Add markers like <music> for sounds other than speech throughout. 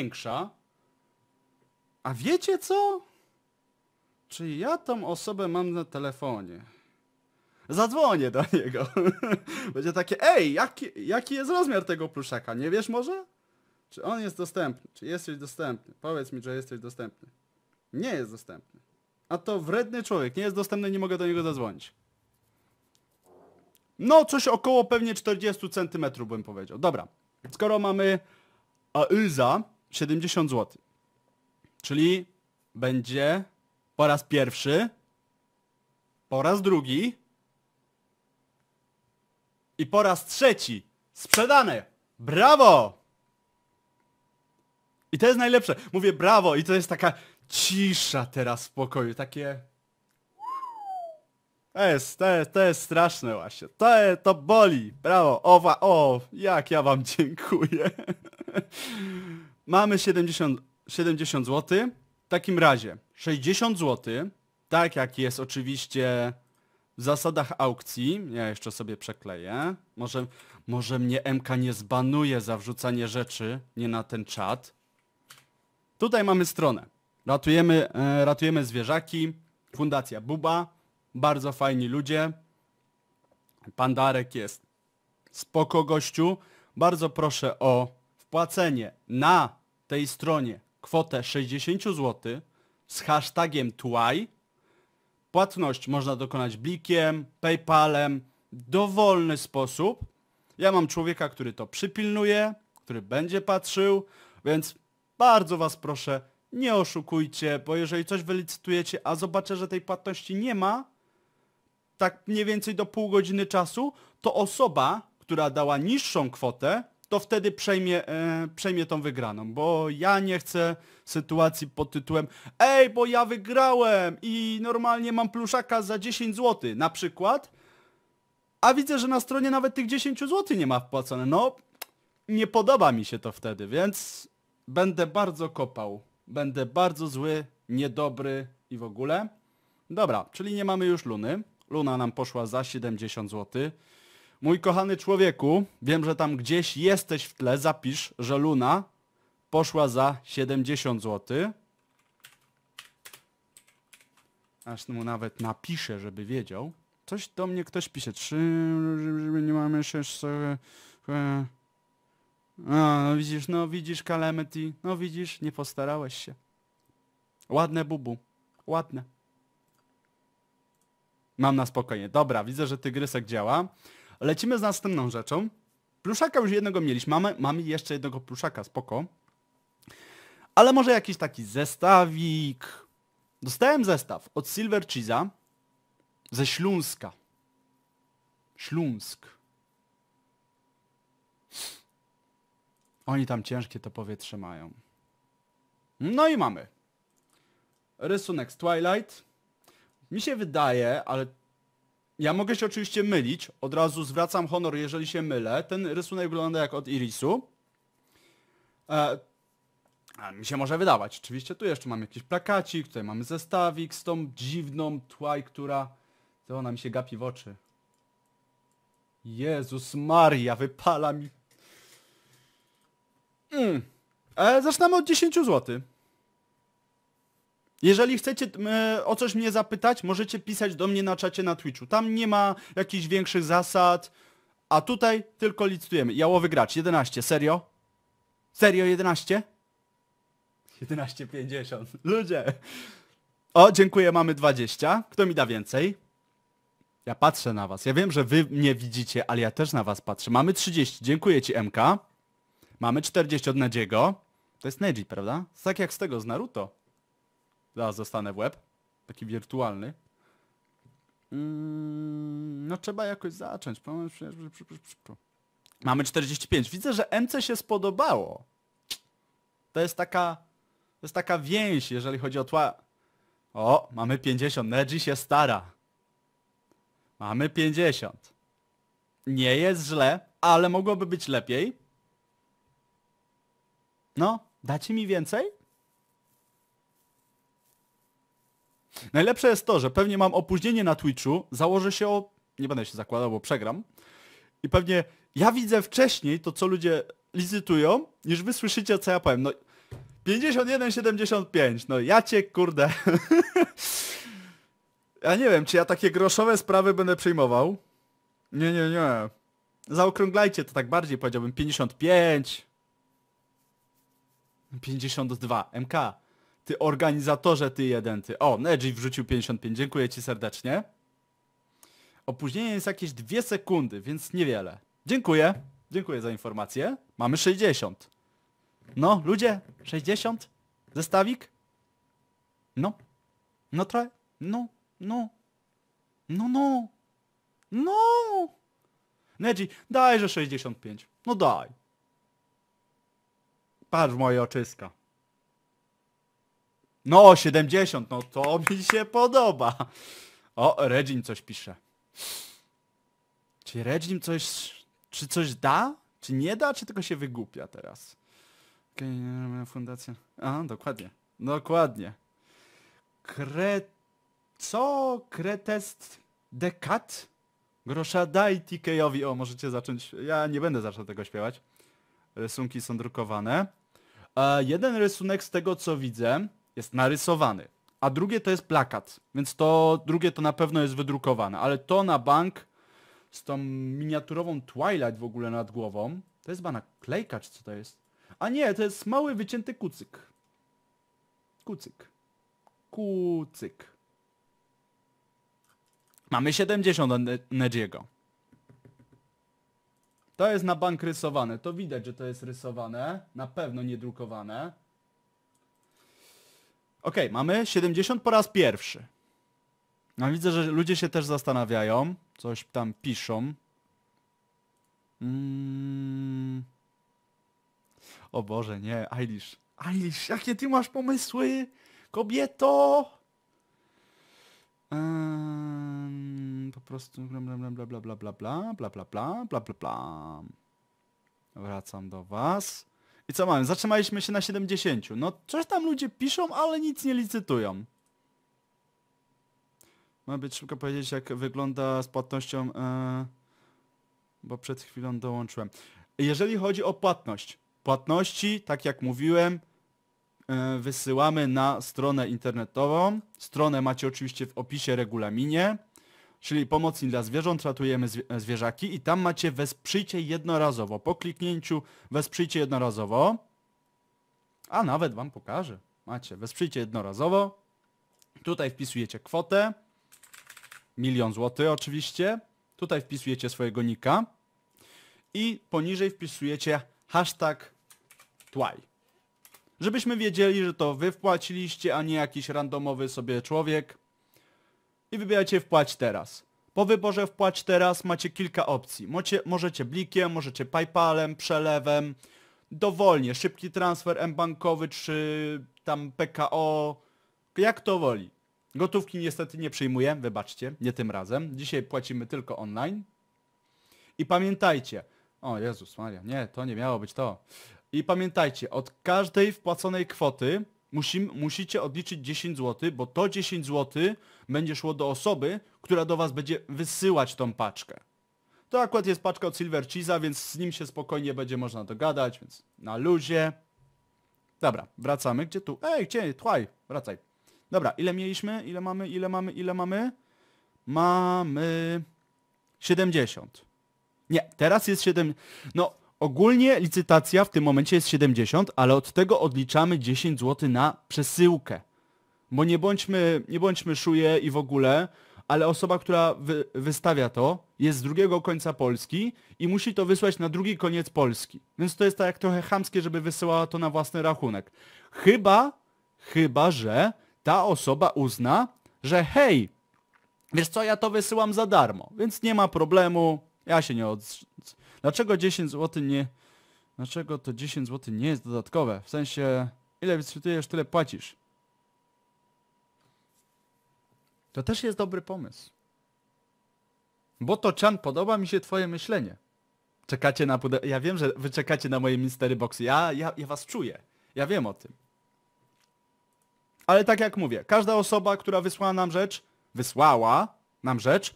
większa. A wiecie co? Czy ja tą osobę mam na telefonie? Zadzwonię do niego. <laughs> Będzie takie, ej, jaki, jaki jest rozmiar tego pluszaka? Nie wiesz może? Czy on jest dostępny? Czy jesteś dostępny? Powiedz mi, że jesteś dostępny. Nie jest dostępny. A to wredny człowiek, nie jest dostępny, nie mogę do niego zadzwonić. No, coś około pewnie 40 centymetrów bym powiedział. Dobra, skoro mamy Aüza, 70 zł. Czyli będzie po raz pierwszy, po raz drugi i po raz trzeci sprzedane. Brawo! I to jest najlepsze. Mówię brawo i to jest taka cisza teraz w pokoju, takie... To jest, to jest, to jest straszne właśnie. To, to boli. Brawo. Owa, o, jak ja wam dziękuję. <laughs> mamy 70, 70 zł. W takim razie 60 zł, tak jak jest oczywiście w zasadach aukcji, ja jeszcze sobie przekleję, może, może mnie MK nie zbanuje za wrzucanie rzeczy, nie na ten czat. Tutaj mamy stronę. Ratujemy, e, ratujemy zwierzaki, Fundacja Buba, bardzo fajni ludzie. Pan Darek jest spoko gościu. Bardzo proszę o wpłacenie na tej stronie kwotę 60 zł z hashtagiem twai Płatność można dokonać blikiem, PayPalem, dowolny sposób. Ja mam człowieka, który to przypilnuje, który będzie patrzył, więc bardzo Was proszę, nie oszukujcie, bo jeżeli coś wylicytujecie, a zobaczę, że tej płatności nie ma, tak mniej więcej do pół godziny czasu, to osoba, która dała niższą kwotę, to wtedy przejmie, e, przejmie tą wygraną, bo ja nie chcę sytuacji pod tytułem Ej, bo ja wygrałem i normalnie mam pluszaka za 10 zł na przykład, a widzę, że na stronie nawet tych 10 zł nie ma wpłacone. No, nie podoba mi się to wtedy, więc będę bardzo kopał. Będę bardzo zły, niedobry i w ogóle. Dobra, czyli nie mamy już Luny. Luna nam poszła za 70 zł. Mój kochany człowieku, wiem, że tam gdzieś jesteś w tle, zapisz, że Luna poszła za 70 zł. Aż mu nawet napiszę, żeby wiedział. Coś do mnie ktoś pisze. Trzy... Nie mamy jeszcze? A, no widzisz, no widzisz, Calamity. No widzisz, nie postarałeś się. Ładne bubu. Ładne. Mam na spokojnie. Dobra, widzę, że tygrysek działa. Lecimy z następną rzeczą. Pluszaka już jednego mieliśmy, mamy, mamy jeszcze jednego pluszaka, spoko. Ale może jakiś taki zestawik. Dostałem zestaw od Silver Cheese'a ze Śląska. Śląsk. Oni tam ciężkie to powietrze mają. No i mamy. Rysunek z Twilight. Mi się wydaje, ale ja mogę się oczywiście mylić, od razu zwracam honor, jeżeli się mylę. Ten rysunek wygląda jak od Irisu. E, mi się może wydawać. Oczywiście tu jeszcze mam jakiś plakacik, tutaj mamy zestawik z tą dziwną tłaj, która... To ona mi się gapi w oczy. Jezus Maria, wypala mi... Mm. E, zaczynamy od 10 zł. Jeżeli chcecie e, o coś mnie zapytać, możecie pisać do mnie na czacie na Twitchu. Tam nie ma jakichś większych zasad, a tutaj tylko licytujemy. Jałowy gracz, 11, serio? Serio 11? 11,50. Ludzie! O, dziękuję, mamy 20. Kto mi da więcej? Ja patrzę na was. Ja wiem, że wy mnie widzicie, ale ja też na was patrzę. Mamy 30. Dziękuję ci, MK. Mamy 40 od Nedziego. To jest Neji, prawda? Tak jak z tego, z Naruto. Zaraz dostanę w łeb. Taki wirtualny. Mm, no trzeba jakoś zacząć. Mamy 45. Widzę, że MC się spodobało. To jest taka... To jest taka więź, jeżeli chodzi o tła... O, mamy 50. Neji się stara. Mamy 50. Nie jest źle, ale mogłoby być lepiej. No, dacie mi więcej? Najlepsze jest to, że pewnie mam opóźnienie na Twitchu, założę się o... Nie będę się zakładał, bo przegram. I pewnie ja widzę wcześniej to, co ludzie licytują, niż wy słyszycie, co ja powiem. No 51,75. No ja cię, kurde. <laughs> ja nie wiem, czy ja takie groszowe sprawy będę przyjmował. Nie, nie, nie. Zaokrąglajcie to tak bardziej, powiedziałbym 55. 52. MK. Ty organizatorze, ty jeden, ty. O, Edgy wrzucił 55, dziękuję ci serdecznie. Opóźnienie jest jakieś 2 sekundy, więc niewiele. Dziękuję, dziękuję za informację. Mamy 60. No, ludzie, 60? Zestawik? No. No trochę. No, no. No, no. No. daj że 65. No daj. Patrz moje oczyska. No, 70, no to <laughs> mi się podoba. O, Redzim coś pisze. Czy Redzim coś... Czy coś da? Czy nie da? Czy tylko się wygłupia teraz? fundacja... A, dokładnie. Dokładnie. Kre... Co? Kretest dekat? Grosza daj TK-owi. O, możecie zacząć... Ja nie będę zaczął tego śpiewać. Rysunki są drukowane. jeden rysunek z tego, co widzę, jest narysowany, a drugie to jest plakat, więc to drugie to na pewno jest wydrukowane, ale to na bank z tą miniaturową Twilight w ogóle nad głową, to jest bana klejka czy co to jest? A nie, to jest mały wycięty kucyk. Kucyk. Kucyk. Mamy 70 Nedziego. To jest na bank rysowane. To widać, że to jest rysowane. Na pewno nie drukowane. Okej, okay, mamy 70 po raz pierwszy. No widzę, że ludzie się też zastanawiają. Coś tam piszą. Mm. O Boże, nie, Eilish. Eilish, jakie ty masz pomysły? Kobieto! Um, po prostu bla bla bla bla bla bla bla bla bla bla bla bla bla. Wracam do was. I co mamy? Zatrzymaliśmy się na 70. No coś tam ludzie piszą, ale nic nie licytują. Ma być szybko powiedzieć jak wygląda z płatnością, e, bo przed chwilą dołączyłem. Jeżeli chodzi o płatność. Płatności, tak jak mówiłem, e, wysyłamy na stronę internetową. Stronę macie oczywiście w opisie regulaminie czyli pomocni dla zwierząt, ratujemy zwierzaki i tam macie wesprzyjcie jednorazowo. Po kliknięciu wesprzyjcie jednorazowo. A nawet wam pokażę. Macie, wesprzyjcie jednorazowo. Tutaj wpisujecie kwotę. Milion złotych oczywiście. Tutaj wpisujecie swojego nika. I poniżej wpisujecie hashtag tłaj. Żebyśmy wiedzieli, że to wy wpłaciliście, a nie jakiś randomowy sobie człowiek i wybieracie wpłać teraz. Po wyborze wpłać teraz macie kilka opcji. Mocie, możecie blikiem, możecie PayPalem, przelewem, dowolnie, szybki transfer m-bankowy czy tam PKO, jak to woli. Gotówki niestety nie przyjmuję, wybaczcie, nie tym razem. Dzisiaj płacimy tylko online. I pamiętajcie, o Jezus Maria, nie, to nie miało być to. I pamiętajcie, od każdej wpłaconej kwoty Musim, musicie odliczyć 10 zł, bo to 10 zł będzie szło do osoby, która do was będzie wysyłać tą paczkę. To akurat jest paczka od Silver Cheese'a, więc z nim się spokojnie będzie można dogadać, więc na luzie. Dobra, wracamy. Gdzie tu? Ej, gdzie? Tłaj, wracaj. Dobra, ile mieliśmy? Ile mamy? Ile mamy? Ile mamy? Mamy... 70. Nie, teraz jest 7. No, Ogólnie licytacja w tym momencie jest 70, ale od tego odliczamy 10 zł na przesyłkę. Bo nie bądźmy, nie bądźmy szuje i w ogóle, ale osoba, która wy, wystawia to, jest z drugiego końca Polski i musi to wysłać na drugi koniec Polski. Więc to jest tak jak trochę chamskie, żeby wysyłała to na własny rachunek. Chyba, chyba, że ta osoba uzna, że hej, wiesz co, ja to wysyłam za darmo, więc nie ma problemu, ja się nie, od, Dlaczego 10 zł nie... Dlaczego to 10 zł nie jest dodatkowe? W sensie, ile wyświetlujesz, tyle płacisz. To też jest dobry pomysł. Bo to Chan, podoba mi się twoje myślenie. Czekacie na pude... Ja wiem, że wy czekacie na moje mystery boxy. Ja, ja, ja was czuję. Ja wiem o tym. Ale tak jak mówię, każda osoba, która wysłała nam rzecz, wysłała nam rzecz,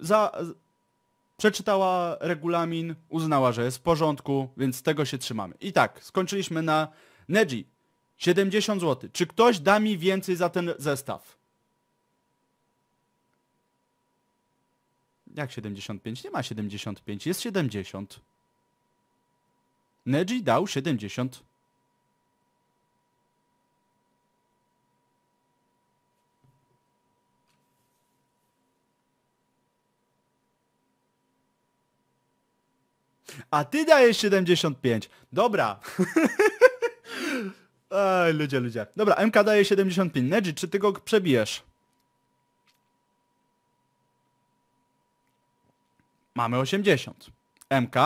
za, przeczytała regulamin, uznała, że jest w porządku, więc tego się trzymamy. I tak, skończyliśmy na Neji. 70 zł. Czy ktoś da mi więcej za ten zestaw? Jak 75? Nie ma 75, jest 70. Neji dał 70. a ty dajesz 75. Dobra. <laughs> Ej, ludzie, ludzie. Dobra, MK daje 75. Nedzi, czy ty go przebijesz? Mamy 80. MK.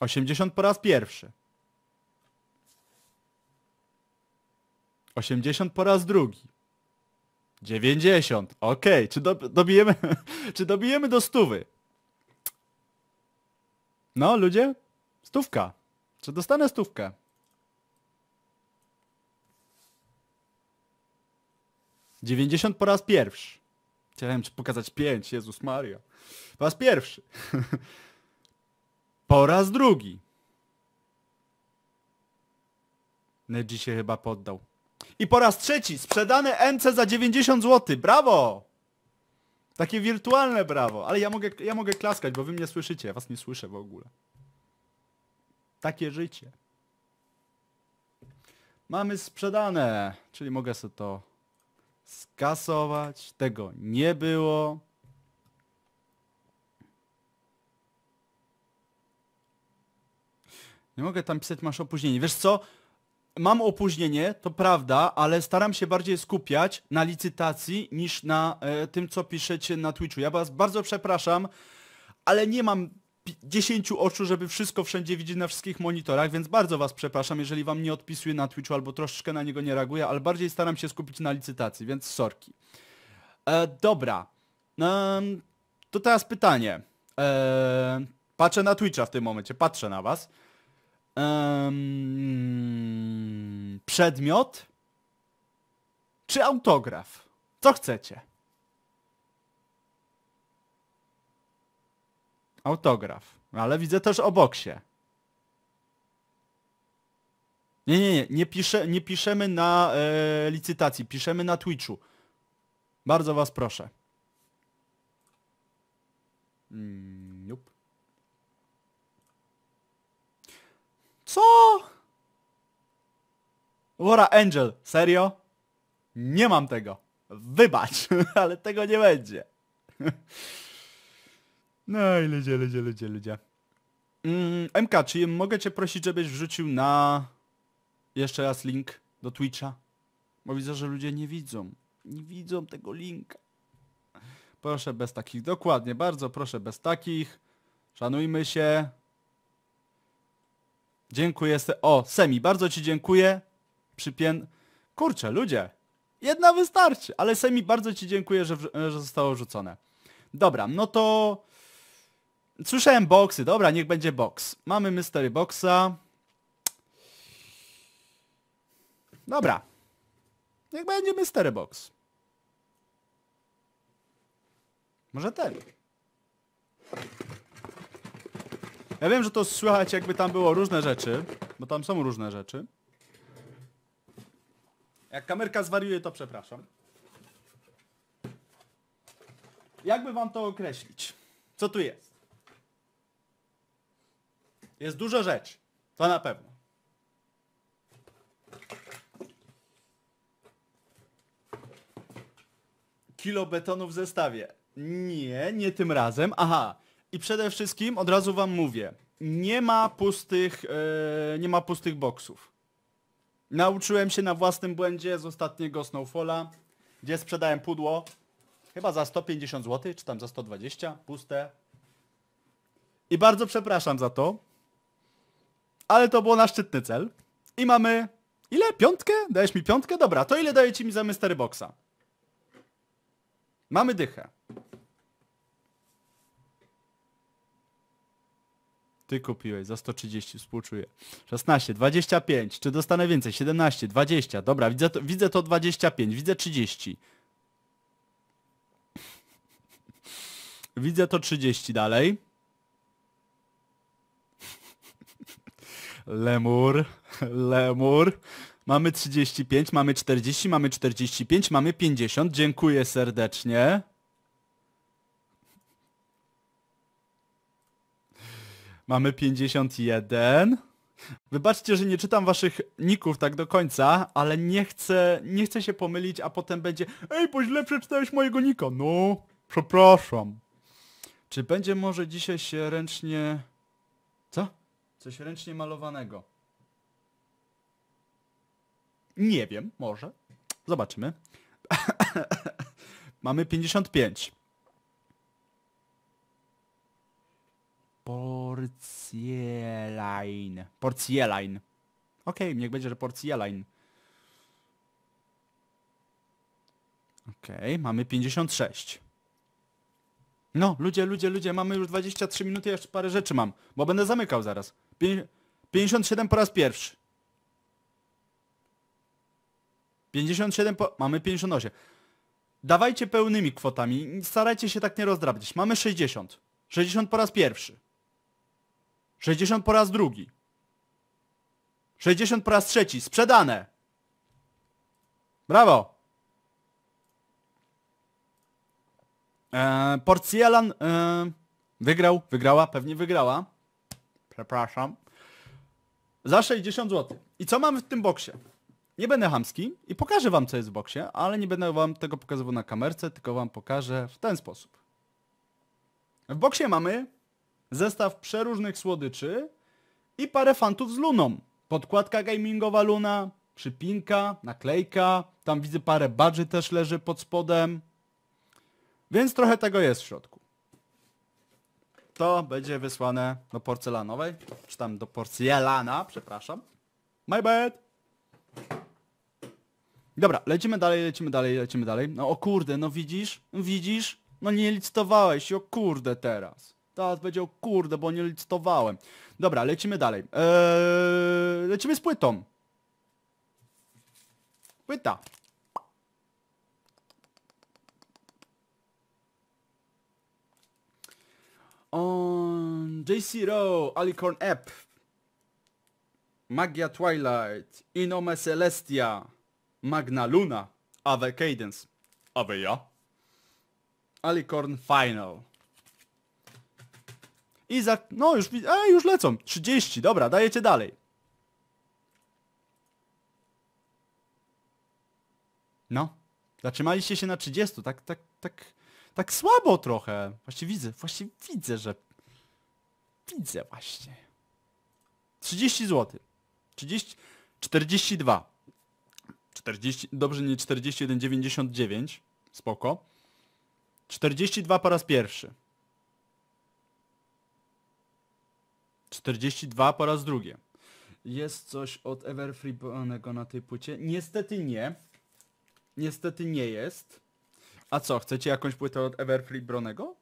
Osiemdziesiąt po raz pierwszy. Osiemdziesiąt po raz drugi. 90. Okej, okay. czy do, dobijemy <laughs> czy dobijemy do stówy? No, ludzie? Stówka. Czy dostanę stówkę? Dziewięćdziesiąt po raz pierwszy. Chciałem pokazać pięć, Jezus Maria. Po raz pierwszy. <laughs> po raz drugi. Nedzi się chyba poddał. I po raz trzeci sprzedane MC za 90 zł. Brawo! Takie wirtualne brawo. Ale ja mogę, ja mogę klaskać, bo wy mnie słyszycie. Ja was nie słyszę w ogóle. Takie życie. Mamy sprzedane. Czyli mogę sobie to skasować. Tego nie było. Nie mogę tam pisać, masz opóźnienie. Wiesz co? mam opóźnienie, to prawda, ale staram się bardziej skupiać na licytacji niż na e, tym, co piszecie na Twitchu. Ja was bardzo przepraszam, ale nie mam 10 oczu, żeby wszystko wszędzie widzieć na wszystkich monitorach, więc bardzo was przepraszam, jeżeli wam nie odpisuję na Twitchu albo troszeczkę na niego nie reaguję, ale bardziej staram się skupić na licytacji, więc sorki. E, dobra. E, to teraz pytanie. E, patrzę na Twitcha w tym momencie, patrzę na was przedmiot czy autograf? Co chcecie? Autograf. Ale widzę też o boksie. Nie, nie, nie. Nie, pisze, nie piszemy na e, licytacji. Piszemy na Twitchu. Bardzo was proszę. Hmm. Co? Wora Angel, serio? Nie mam tego. Wybacz, <laughs> ale tego nie będzie. No i ludzie, ludzie, ludzie, ludzie. Mm, MK, czy mogę cię prosić, żebyś wrzucił na... Jeszcze raz link do Twitcha? Bo widzę, że ludzie nie widzą. Nie widzą tego linka. Proszę bez takich. Dokładnie, bardzo proszę bez takich. Szanujmy się. Dziękuję. Se o, Semi, bardzo ci dziękuję. Przypię... Kurczę, ludzie. Jedna wystarczy. Ale Semi, bardzo ci dziękuję, że, że zostało rzucone. Dobra, no to... Słyszałem boxy. Dobra, niech będzie box. Mamy mystery boxa. Dobra. Niech będzie mystery box. Może ten. Ja wiem, że to słychać jakby tam było różne rzeczy, bo tam są różne rzeczy. Jak kamerka zwariuje, to przepraszam. Jakby wam to określić? Co tu jest? Jest dużo rzeczy. To na pewno. Kilo betonu w zestawie. Nie, nie tym razem. Aha, i przede wszystkim od razu wam mówię, nie ma pustych, e, nie ma pustych boksów. Nauczyłem się na własnym błędzie z ostatniego Snowfalla, gdzie sprzedałem pudło, chyba za 150 zł, czy tam za 120, puste. I bardzo przepraszam za to, ale to było na szczytny cel. I mamy... Ile? Piątkę? Dajesz mi piątkę? Dobra, to ile dajecie mi za Mystery Boxa? Mamy dychę. Ty kupiłeś za 130, współczuję. 16, 25, czy dostanę więcej? 17, 20, dobra, widzę to, widzę to 25, widzę 30. Widzę to 30 dalej. Lemur, lemur. Mamy 35, mamy 40, mamy 45, mamy 50. Dziękuję serdecznie. Mamy 51. Wybaczcie, że nie czytam waszych ników tak do końca, ale nie chcę, nie chcę się pomylić, a potem będzie Ej, bo źle przeczytałeś mojego nika. No, przepraszam. Czy będzie może dzisiaj się ręcznie... Co? Coś ręcznie malowanego. Nie wiem, może. Zobaczymy. <laughs> Mamy 55. Porcielain. line, Okej, okay, niech będzie, że line, Okej, okay, mamy 56. No, ludzie, ludzie, ludzie, mamy już 23 minuty, jeszcze parę rzeczy mam, bo będę zamykał zaraz. Pię 57 po raz pierwszy. 57 po... Mamy 58. Dawajcie pełnymi kwotami, starajcie się tak nie rozdrabniać. Mamy 60. 60 po raz pierwszy. 60 po raz drugi. 60 po raz trzeci. Sprzedane. Brawo. Eee, lan eee, wygrał, wygrała, pewnie wygrała. Przepraszam. Za 60 zł. I co mamy w tym boksie? Nie będę hamski i pokażę wam co jest w boksie, ale nie będę wam tego pokazywał na kamerce, tylko wam pokażę w ten sposób. W boksie mamy zestaw przeróżnych słodyczy i parę fantów z Luną. Podkładka gamingowa Luna, przypinka, naklejka, tam widzę parę badży też leży pod spodem. Więc trochę tego jest w środku. To będzie wysłane do porcelanowej, czy tam do porcelana, przepraszam. My bad. Dobra, lecimy dalej, lecimy dalej, lecimy dalej. No o kurde, no widzisz? Widzisz? No nie licytowałeś, o kurde teraz. Teraz będzie o kurde, bo nie licytowałem. Dobra, lecimy dalej. Eee, lecimy z płytą. Płyta. On JC Row, Alicorn App, Magia Twilight, Inome Celestia, Magna Luna, Ave Cadence, Ave ja, Alicorn Final. I za... No, już... widzę... A, już lecą. 30, dobra, dajecie dalej. No. Zatrzymaliście się na 30, tak, tak, tak... Tak słabo trochę. Właśnie widzę, właśnie widzę, że... Widzę właśnie. 30 zł. 30... 42. 40... Dobrze, nie 41,99. Spoko. 42 po raz pierwszy. 42 po raz drugi. Jest coś od Everfree'ego na tej płycie? Niestety nie. Niestety nie jest. A co, chcecie jakąś płytę od Everfree Bronego?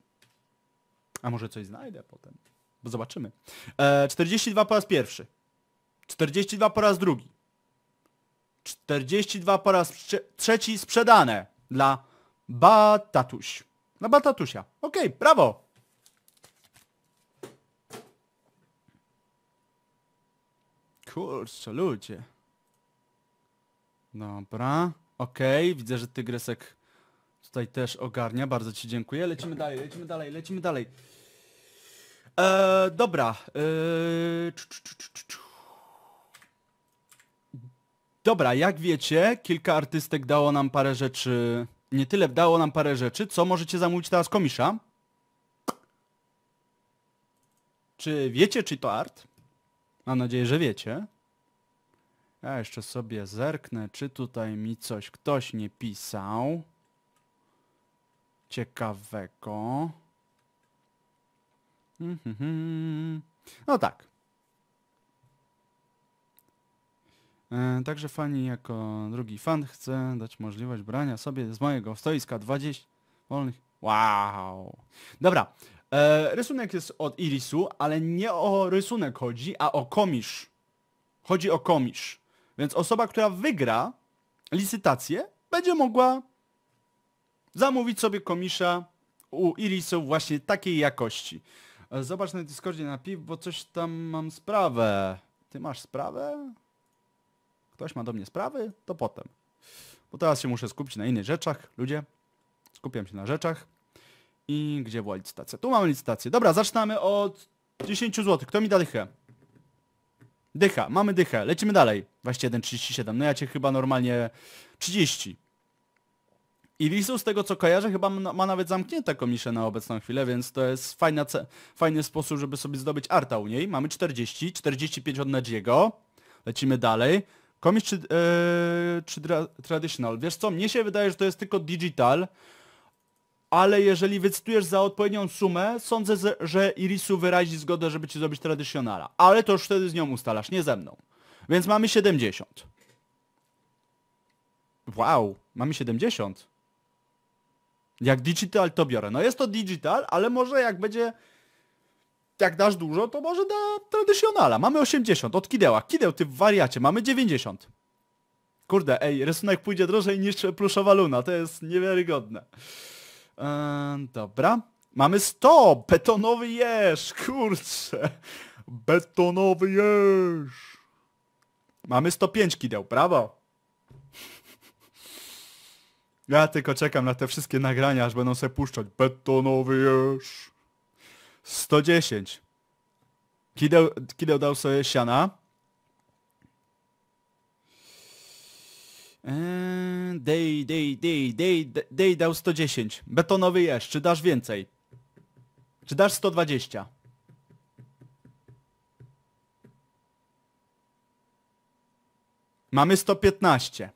A może coś znajdę potem? Bo zobaczymy. E, 42 po raz pierwszy. 42 po raz drugi. 42 po raz trzeci sprzedane dla Batatuś. Dla no, Batatusia. Okej, okay, brawo! Kurczę, ludzie. Dobra. Okej, okay, widzę, że tygrysek tutaj też ogarnia. Bardzo ci dziękuję. Lecimy dalej, lecimy dalej, lecimy dalej. Eee, dobra. Eee, dobra, jak wiecie, kilka artystek dało nam parę rzeczy. Nie tyle dało nam parę rzeczy, co możecie zamówić teraz komisza. Czy wiecie, czy to art? Mam nadzieję, że wiecie. Ja jeszcze sobie zerknę, czy tutaj mi coś ktoś nie pisał. Ciekawego. Mhm. No tak. E, także fani jako drugi fan chce dać możliwość brania sobie z mojego stoiska 20 wolnych. Wow. Dobra, E, rysunek jest od Irisu, ale nie o rysunek chodzi, a o komisz. Chodzi o komisz. Więc osoba, która wygra licytację, będzie mogła zamówić sobie komisza u Irisu właśnie takiej jakości. E, zobacz na Discordzie napiw, bo coś tam mam sprawę. Ty masz sprawę? Ktoś ma do mnie sprawy? To potem. Bo teraz się muszę skupić na innych rzeczach, ludzie. Skupiam się na rzeczach. I gdzie była licytacja? Tu mamy licytację. Dobra, zaczynamy od 10 zł. Kto mi da dychę? Dycha, mamy dychę. Lecimy dalej. 21,37. No ja cię chyba normalnie 30. I Lisu z tego co kojarzę chyba ma nawet zamknięte komisze na obecną chwilę, więc to jest fajna fajny sposób, żeby sobie zdobyć arta u niej. Mamy 40, 45 od Nedziego. Lecimy dalej. Komisz czy, yy, czy traditional? Wiesz co, mnie się wydaje, że to jest tylko digital, ale jeżeli wycytujesz za odpowiednią sumę, sądzę, że Irisu wyrazi zgodę, żeby ci zrobić tradycjonala. Ale to już wtedy z nią ustalasz, nie ze mną. Więc mamy 70. Wow, mamy 70. Jak digital to biorę. No jest to digital, ale może jak będzie... Jak dasz dużo, to może da tradycjonala. Mamy 80 od Kideła. Kideł, ty w wariacie. Mamy 90. Kurde, ej, rysunek pójdzie drożej niż pluszowa luna. To jest niewiarygodne dobra. Mamy 100! Betonowy jeż! Kurczę! Betonowy jeż! Mamy 105 kideł, brawo! <laughs> Ja tylko czekam na te wszystkie nagrania, aż będą sobie puszczać. Betonowy jeż! 110. Kideł, kideł dał sobie siana. Eee, dej, dej, dej, dej, dej dał 110. Betonowy jesz, czy dasz więcej? Czy dasz 120? Mamy 115.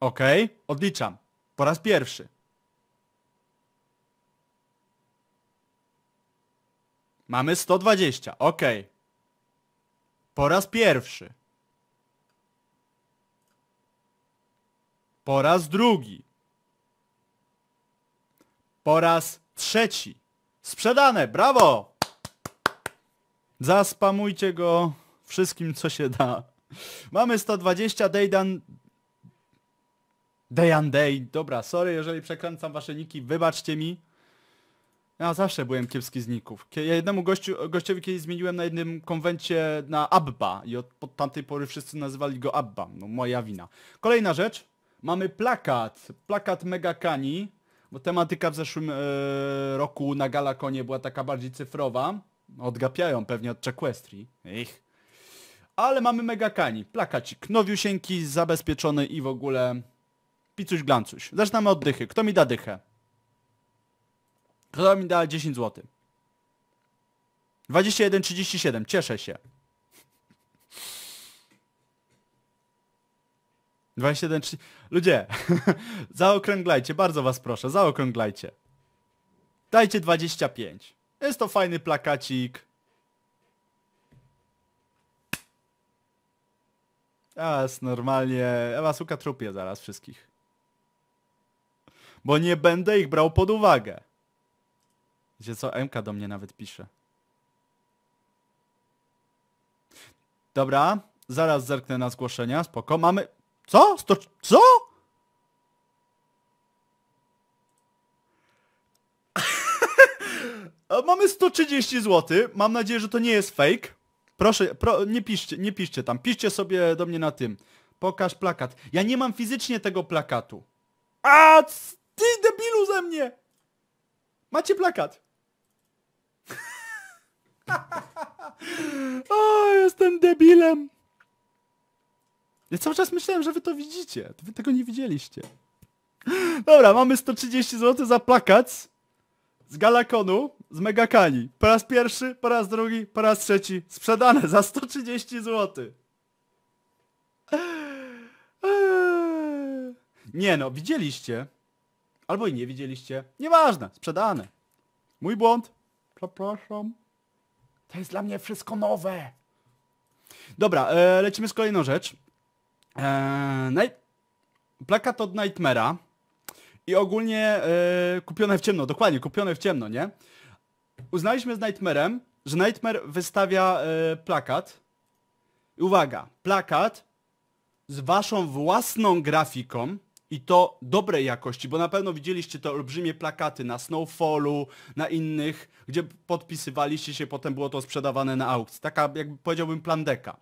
Ok, odliczam. Po raz pierwszy. Mamy 120. Ok. Po raz pierwszy. Po raz drugi. Po raz trzeci. Sprzedane, brawo! Zaspamujcie go wszystkim, co się da. Mamy 120, Daydan... Day and Day. Dobra, sorry, jeżeli przekręcam wasze niki, wybaczcie mi. Ja zawsze byłem kiepski z ników. Ja jednemu gościu, gościowi kiedyś zmieniłem na jednym konwencie na Abba i od, od tamtej pory wszyscy nazywali go Abba. No moja wina. Kolejna rzecz. Mamy plakat, plakat Megakani, bo tematyka w zeszłym e, roku na Galakonie była taka bardziej cyfrowa. Odgapiają pewnie od Chequestrii. Ich. Ale mamy Megakani, plakacik, nowiusieńki, zabezpieczony i w ogóle picuś glancuś. Zaczynamy od dychy. Kto mi da dychę? Kto mi da 10 zł? 21,37. Cieszę się. 21, 3... Ludzie, <laughs> zaokrąglajcie, bardzo was proszę, zaokrąglajcie. Dajcie 25. Jest to fajny plakacik. Teraz normalnie... Ewa Suka trupię zaraz wszystkich. Bo nie będę ich brał pod uwagę. Wiecie co, MK do mnie nawet pisze. Dobra, zaraz zerknę na zgłoszenia, spoko. Mamy... Co? Sto... Co? <laughs> Mamy 130 zł. Mam nadzieję, że to nie jest fake. Proszę, pro, nie piszcie, nie piszcie tam. Piszcie sobie do mnie na tym. Pokaż plakat. Ja nie mam fizycznie tego plakatu. A ty debilu ze mnie! Macie plakat. <laughs> o, jestem debilem. Ja cały czas myślałem, że wy to widzicie. Wy tego nie widzieliście. Dobra, mamy 130 zł za plakat z Galakonu, z Megakani. Po raz pierwszy, po raz drugi, po raz trzeci. Sprzedane za 130 zł. Nie no, widzieliście. Albo i nie widzieliście. Nieważne, sprzedane. Mój błąd. Przepraszam. To jest dla mnie wszystko nowe. Dobra, e, lecimy z kolejną rzecz. Eee, plakat od Nightmare'a i ogólnie yy, kupione w ciemno, dokładnie, kupione w ciemno, nie? Uznaliśmy z Nightmarem, że Nightmare wystawia e, plakat. I uwaga, plakat z waszą własną grafiką i to dobrej jakości, bo na pewno widzieliście te olbrzymie plakaty na Snowfallu, na innych, gdzie podpisywaliście się, potem było to sprzedawane na aukcji. Taka, jakby powiedziałbym, plandeka.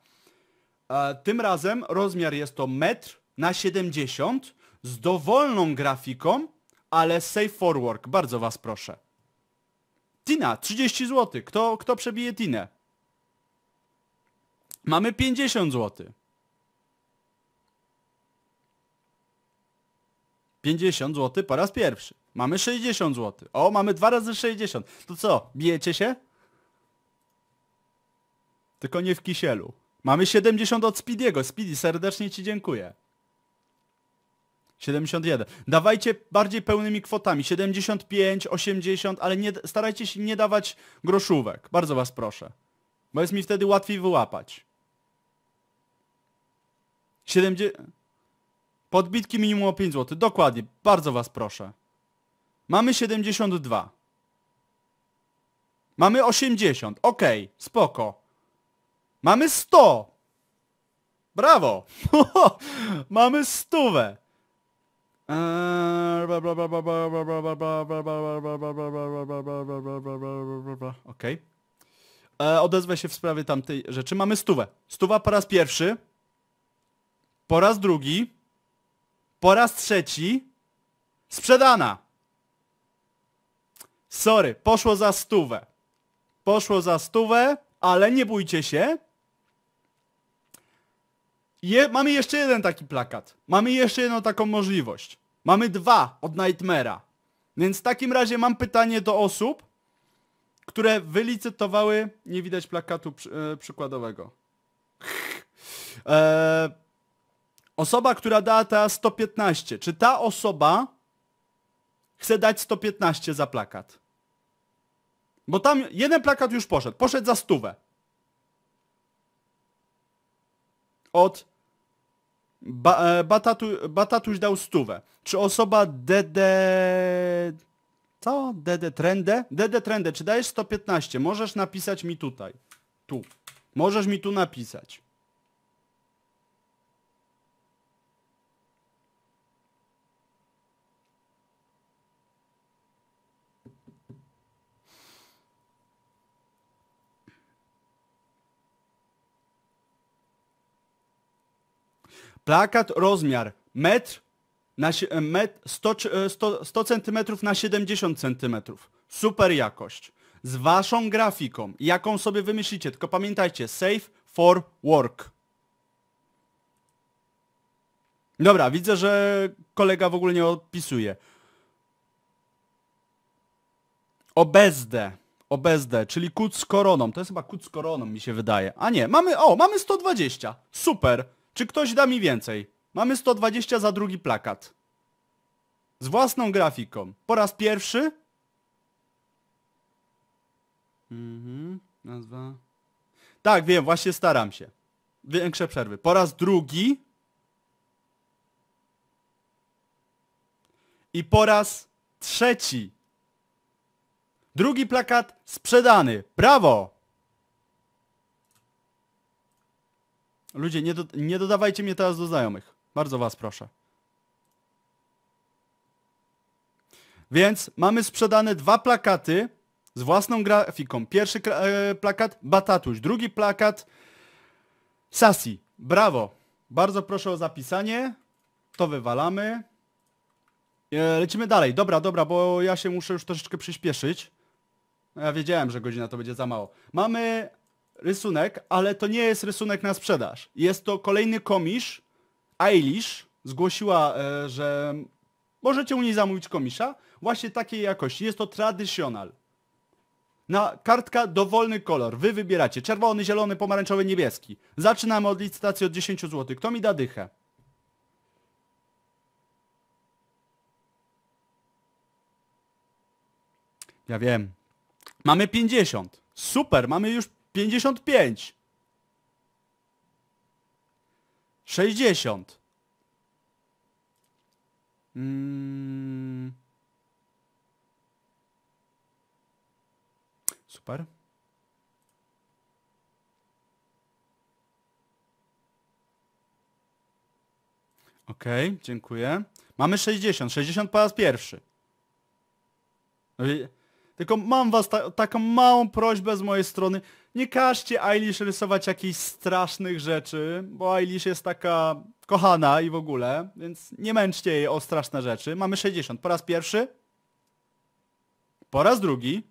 Tym razem rozmiar jest to metr na 70 z dowolną grafiką, ale safe for work, bardzo was proszę. Tina, 30 zł. Kto, kto przebije Tinę? Mamy 50 zł. 50 zł po raz pierwszy. Mamy 60 zł. O, mamy dwa razy 60. To co, bijecie się? Tylko nie w kisielu. Mamy 70 od Speediego. Speedy, serdecznie ci dziękuję. 71. Dawajcie bardziej pełnymi kwotami. 75, 80, ale nie, starajcie się nie dawać groszówek. Bardzo was proszę. Bo jest mi wtedy łatwiej wyłapać. 70... Podbitki minimum o 5 zł. Dokładnie. Bardzo was proszę. Mamy 72. Mamy 80. Okej, okay, spoko. Mamy 100! Brawo! Mamy stówę! Okej. Odezwę się w sprawie tamtej rzeczy. Mamy stówę. Stuwa po raz pierwszy. Po raz drugi. Po raz trzeci. Sprzedana! Sorry, poszło za stówę. Poszło za stówę, ale nie bójcie się, je, mamy jeszcze jeden taki plakat. Mamy jeszcze jedną taką możliwość. Mamy dwa od Nightmare'a. Więc w takim razie mam pytanie do osób, które wylicytowały, nie widać plakatu przy, e, przykładowego. E, osoba, która dała teraz 115, czy ta osoba chce dać 115 za plakat? Bo tam jeden plakat już poszedł, poszedł za stówę. Od Ba, e, batatu, batatuś dał stówę. Czy osoba DD... Co? DD Trendę? DD Trendę, czy dajesz 115? Możesz napisać mi tutaj. Tu. Możesz mi tu napisać. Plakat rozmiar metr na metr 100, 100, 100 cm na 70 cm. Super jakość. Z waszą grafiką, jaką sobie wymyślicie, tylko pamiętajcie, save for work. Dobra, widzę, że kolega w ogóle nie odpisuje. Obezdę. Obezdę, czyli kut z koroną. To jest chyba kut z koroną, mi się wydaje. A nie, mamy... O, mamy 120. Super. Czy ktoś da mi więcej? Mamy 120 za drugi plakat. Z własną grafiką. Po raz pierwszy? Mhm, nazwa... Tak, wiem, właśnie staram się. Większe przerwy. Po raz drugi. I po raz trzeci. Drugi plakat sprzedany. Brawo! Ludzie, nie, do, nie dodawajcie mnie teraz do znajomych. Bardzo was proszę. Więc mamy sprzedane dwa plakaty z własną grafiką. Pierwszy e, plakat Batatuś, drugi plakat Sasi. Brawo. Bardzo proszę o zapisanie. To wywalamy. E, lecimy dalej. Dobra, dobra, bo ja się muszę już troszeczkę przyspieszyć. No ja wiedziałem, że godzina to będzie za mało. Mamy rysunek, ale to nie jest rysunek na sprzedaż. Jest to kolejny komisz. Eilish zgłosiła, e, że możecie u niej zamówić komisza właśnie takiej jakości. Jest to tradycjonal. Na kartka dowolny kolor. Wy wybieracie czerwony, zielony, pomarańczowy, niebieski. Zaczynamy od licytacji od 10 zł. Kto mi da dychę? Ja wiem. Mamy 50. Super, mamy już 55 60 mm. Super. OK, dziękuję. Mamy 60. 60 po raz pierwszy. No tylko mam was ta taką małą prośbę z mojej strony. Nie każcie Eilish rysować jakichś strasznych rzeczy, bo Eilish jest taka kochana i w ogóle, więc nie męczcie jej o straszne rzeczy. Mamy 60. Po raz pierwszy, po raz drugi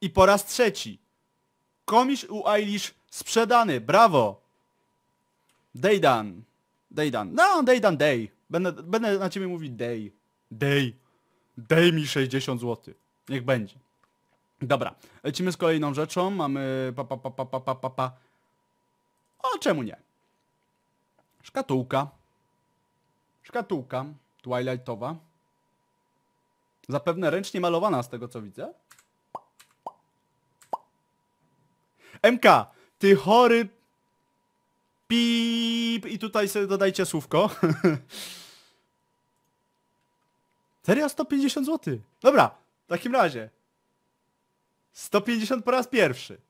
i po raz trzeci. Komisz u Eilish sprzedany. Brawo! Daydan. Daydan. No, Daydan Day. Będę, będę na ciebie mówić Day. Day. Day mi 60 zł. Niech będzie. Dobra, lecimy z kolejną rzeczą. Mamy pa pa pa pa pa pa pa pa. O, czemu nie? Szkatułka. Szkatułka Twilightowa. Zapewne ręcznie malowana z tego co widzę. MK, ty chory... Pip i tutaj sobie dodajcie słówko. <laughs> Serio 150 zł. Dobra, w takim razie 150 po raz pierwszy.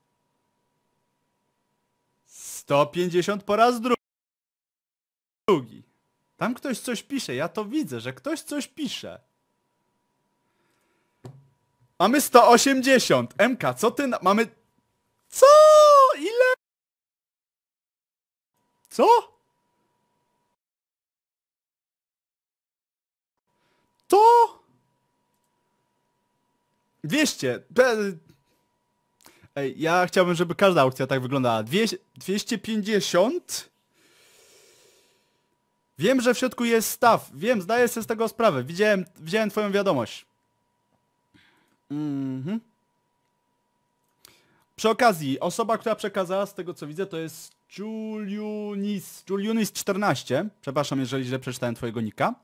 150 po raz drugi. Tam ktoś coś pisze, ja to widzę, że ktoś coś pisze. Mamy 180. MK, co ty na... Mamy... Co? Ile? Co? To? 200. Ej, ja chciałbym, żeby każda aukcja tak wyglądała. Dwie, 250? Wiem, że w środku jest staw. Wiem, zdaję sobie z tego sprawę. Widziałem, widziałem twoją wiadomość. Mhm. Przy okazji, osoba, która przekazała z tego co widzę, to jest Juliunis. Juliunis14. Przepraszam, jeżeli źle przeczytałem twojego nika.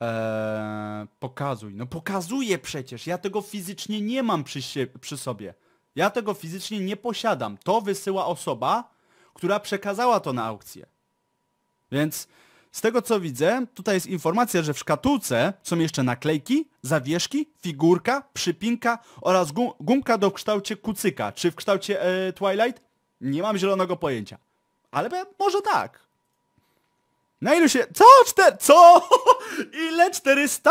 Eee, pokazuj. No pokazuję przecież. Ja tego fizycznie nie mam przy, przy sobie. Ja tego fizycznie nie posiadam. To wysyła osoba, która przekazała to na aukcję. Więc z tego co widzę, tutaj jest informacja, że w szkatułce są jeszcze naklejki, zawieszki, figurka, przypinka oraz gum gumka do w kształcie kucyka. Czy w kształcie e, Twilight? Nie mam zielonego pojęcia. Ale może tak. Na ilu się... Co? Czter... Co? <laughs> Ile? 400?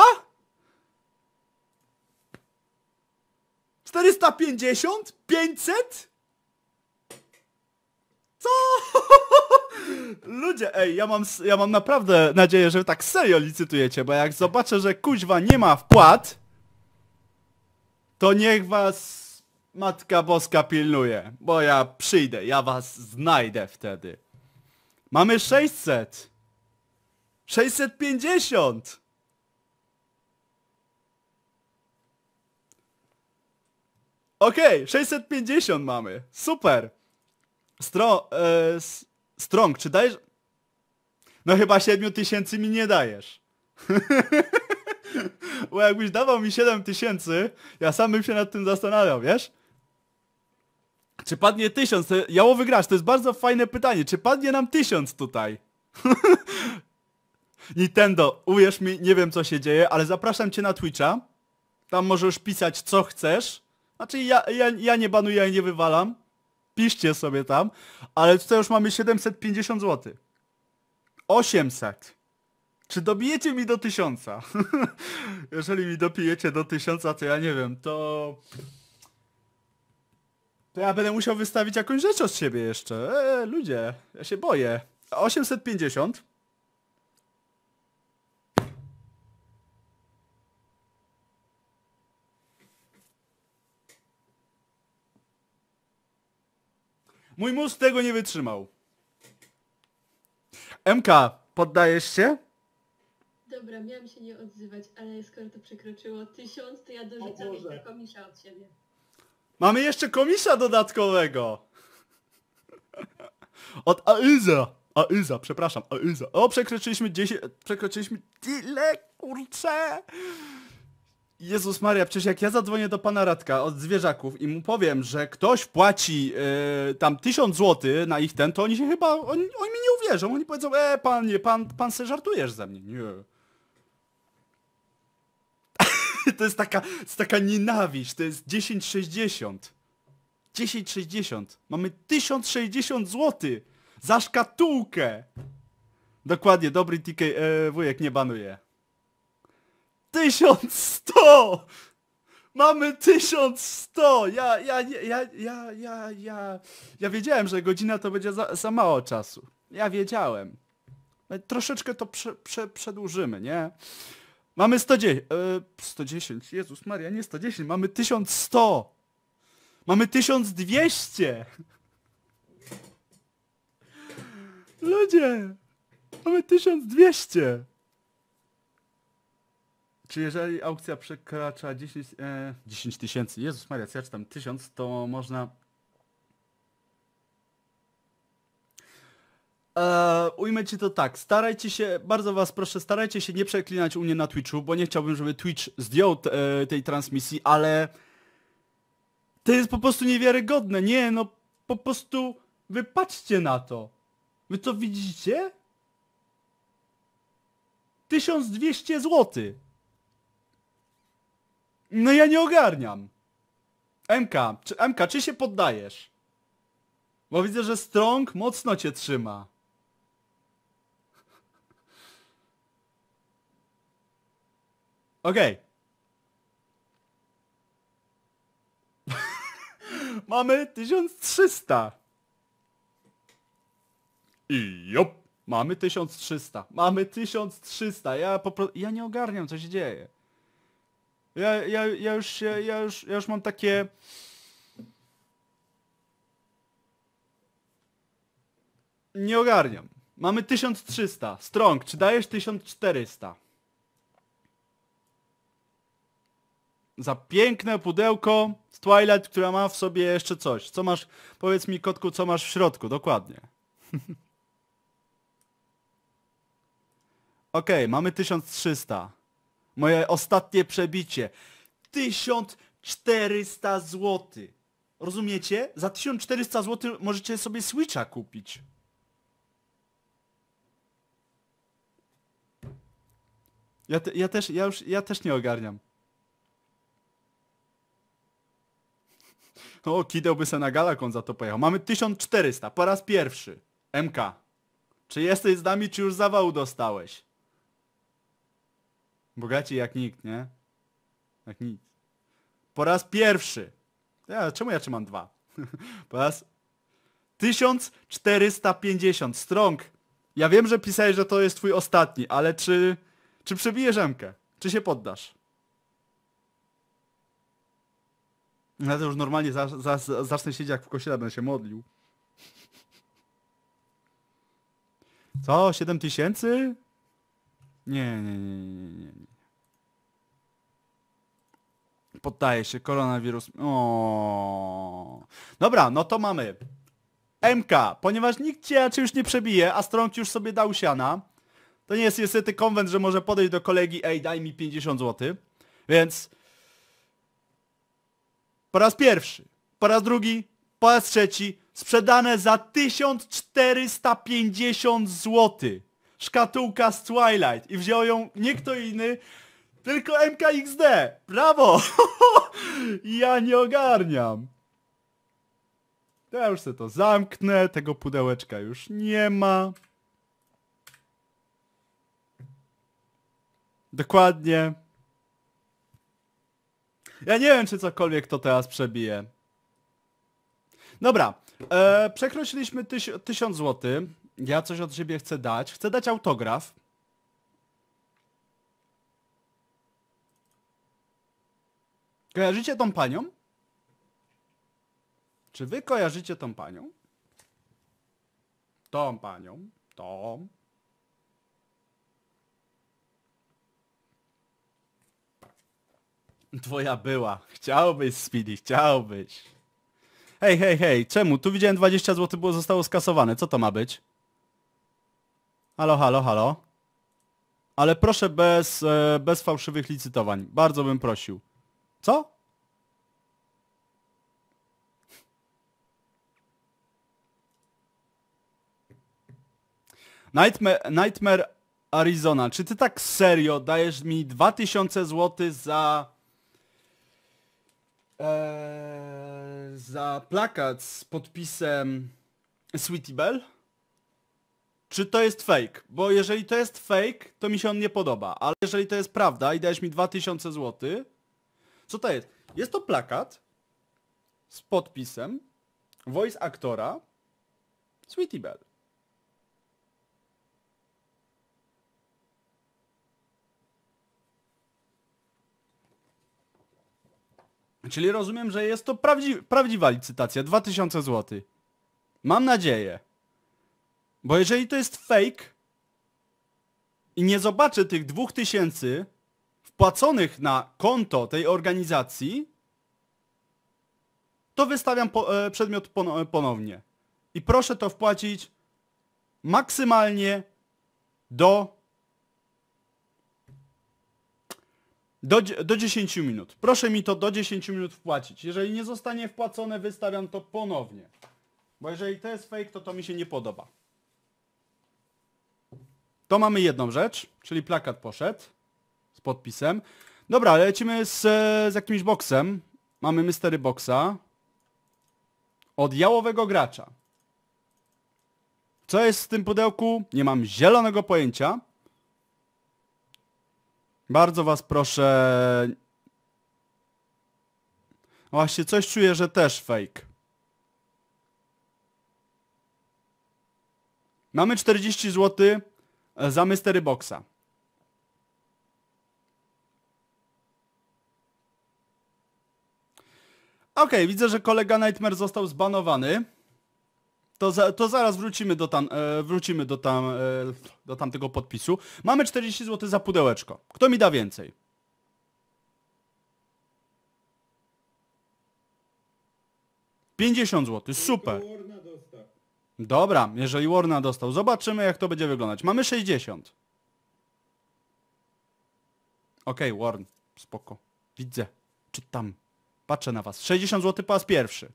450? 500? Co? <laughs> Ludzie, ej, ja mam, ja mam naprawdę nadzieję, że tak serio licytujecie, bo jak zobaczę, że kuźwa nie ma wpłat, to niech was Matka Boska pilnuje, bo ja przyjdę, ja was znajdę wtedy. Mamy 600. 650. Okej, okay, 650 mamy. Super. Strong, e, strong, czy dajesz... No chyba 7000 mi nie dajesz. <laughs> Bo jakbyś dawał mi 7000, ja sam bym się nad tym zastanawiał, wiesz? Czy padnie 1000? Jało wygrasz, to jest bardzo fajne pytanie. Czy padnie nam 1000 tutaj? <laughs> Nintendo, uwierz mi, nie wiem co się dzieje, ale zapraszam cię na Twitcha. Tam możesz pisać co chcesz. Znaczy ja, ja, ja nie banuję, ja nie wywalam. Piszcie sobie tam. Ale tutaj już mamy 750 zł. 800. Czy dobijecie mi do 1000? <laughs> Jeżeli mi dopijecie do 1000, to ja nie wiem, to... To ja będę musiał wystawić jakąś rzecz od siebie jeszcze. Eee, ludzie, ja się boję. 850. Mój mózg tego nie wytrzymał. MK, poddajesz się? Dobra, miałam się nie odzywać, ale skoro to przekroczyło tysiąc, to ja dorzucam jeszcze komisza od siebie. Mamy jeszcze komisza dodatkowego! <laughs> Od Aiza! Aiza, przepraszam, Aiza. O, przekroczyliśmy 10... Przekroczyliśmy... Tyle, kurczę! Jezus Maria, przecież jak ja zadzwonię do pana Radka od zwierzaków i mu powiem, że ktoś płaci e, tam tysiąc złotych na ich ten, to oni się chyba, oni, oni mi nie uwierzą. Oni powiedzą, e, panie, pan, pan se żartujesz ze mnie. Nie. <laughs> to jest taka, to jest taka nienawiść, to jest 1060. 1060. Mamy 1060 złotych za szkatułkę. Dokładnie, dobry TK, e, wujek nie banuje. 1100! Mamy 1100! Ja, ja, ja, ja, ja, ja, ja... wiedziałem, że godzina to będzie za, za mało czasu. Ja wiedziałem. No troszeczkę to prze, prze, przedłużymy, nie? Mamy 110... Yy, 110, Jezus Maria, nie 110, mamy 1100! Mamy 1200! Ludzie! Mamy 1200! Czy jeżeli aukcja przekracza 10, e, 10 tysięcy, Jezus Maria, ja czytam 1000, to można... E, ujmę ci to tak, starajcie się, bardzo was proszę, starajcie się nie przeklinać u mnie na Twitchu, bo nie chciałbym, żeby Twitch zdjął e, tej transmisji, ale... To jest po prostu niewiarygodne, nie, no po prostu wypatrzcie na to. Wy to widzicie? 1200 złotych. No ja nie ogarniam. MK, czy, MK, czy się poddajesz? Bo widzę, że Strong mocno cię trzyma. Okej. Okay. <laughs> Mamy 1300. I jop. Mamy 1300. Mamy 1300. Ja po prostu, Ja nie ogarniam, co się dzieje. Ja, ja, ja, już, się, ja, już, ja już mam takie... Nie ogarniam. Mamy 1300. Strong, czy dajesz 1400? Za piękne pudełko z Twilight, która ma w sobie jeszcze coś. Co masz, powiedz mi kotku, co masz w środku, dokładnie. <laughs> Okej, okay, mamy 1300. Moje ostatnie przebicie. 1400 zł. Rozumiecie? Za 1400 zł możecie sobie Switcha kupić. Ja, te, ja też, ja już, ja też nie ogarniam. <laughs> O, by se na galakon za to pojechał. Mamy 1400, po raz pierwszy. MK. Czy jesteś z nami, czy już zawału dostałeś? Bogaci jak nikt, nie? Jak nic. Po raz pierwszy. Ja, czemu ja trzymam dwa? <laughs> po raz 1450 strong. Ja wiem, że pisałeś, że to jest twój ostatni, ale czy... Czy przebijesz Emkę? Czy się poddasz? Ja to już normalnie za, za, za, zacznę siedzieć jak w kościele, będę się modlił. Co? 7000? tysięcy? Nie, nie, nie, nie, nie, nie. Poddaje się, koronawirus. O. Dobra, no to mamy. MK, ponieważ nikt cię raczej już nie przebije, a Strong już sobie dał siana, to nie jest niestety konwent, że może podejść do kolegi, ej, daj mi 50 zł. Więc po raz pierwszy, po raz drugi, po raz trzeci sprzedane za 1450 złotych szkatułka z Twilight i wziął ją nie kto inny, tylko MKXD. Brawo! <laughs> ja nie ogarniam. Ja już sobie to zamknę, tego pudełeczka już nie ma. Dokładnie. Ja nie wiem, czy cokolwiek to teraz przebije. Dobra, e, przekroczyliśmy 1000 zł. Ja coś od siebie chcę dać. Chcę dać autograf. Kojarzycie tą panią? Czy wy kojarzycie tą panią? Tą panią. Tą. Twoja była. Chciałbyś, Speedy, chciałbyś. Hej, hej, hej, czemu? Tu widziałem 20 zł, było zostało skasowane. Co to ma być? Halo, halo, halo. Ale proszę bez, e, bez fałszywych licytowań. Bardzo bym prosił. Co? Nightmare, Nightmare Arizona. Czy ty tak serio dajesz mi 2000 zł za... E, za plakat z podpisem Sweetie Bell? czy to jest fake, bo jeżeli to jest fake, to mi się on nie podoba, ale jeżeli to jest prawda i dajesz mi 2000 zł, co to jest? Jest to plakat z podpisem voice aktora Sweetie Belle. Czyli rozumiem, że jest to prawdziwa prawdziwa licytacja, 2000 zł. Mam nadzieję. Bo jeżeli to jest fake i nie zobaczę tych dwóch tysięcy wpłaconych na konto tej organizacji, to wystawiam po, e, przedmiot pon e, ponownie. I proszę to wpłacić maksymalnie do, do, do 10 minut. Proszę mi to do 10 minut wpłacić. Jeżeli nie zostanie wpłacone, wystawiam to ponownie. Bo jeżeli to jest fake, to to mi się nie podoba. To mamy jedną rzecz, czyli plakat poszedł z podpisem. Dobra, lecimy z, e, z jakimś boksem. Mamy mystery boks'a od jałowego gracza. Co jest w tym pudełku? Nie mam zielonego pojęcia. Bardzo was proszę... Właśnie, coś czuję, że też fake. Mamy 40 zł, E, za Mystery Boxa. OK, widzę, że kolega Nightmare został zbanowany. To, za, to zaraz wrócimy do, tam, e, wrócimy do, tam, e, do tamtego podpisu. Mamy 40 zł za pudełeczko. Kto mi da więcej? Pięćdziesiąt zł, super. Dobra, jeżeli Warna dostał. Zobaczymy, jak to będzie wyglądać. Mamy 60. Okej, okay, Warn. Spoko. Widzę. Czytam. Patrzę na was. 60 zł po raz pierwszy.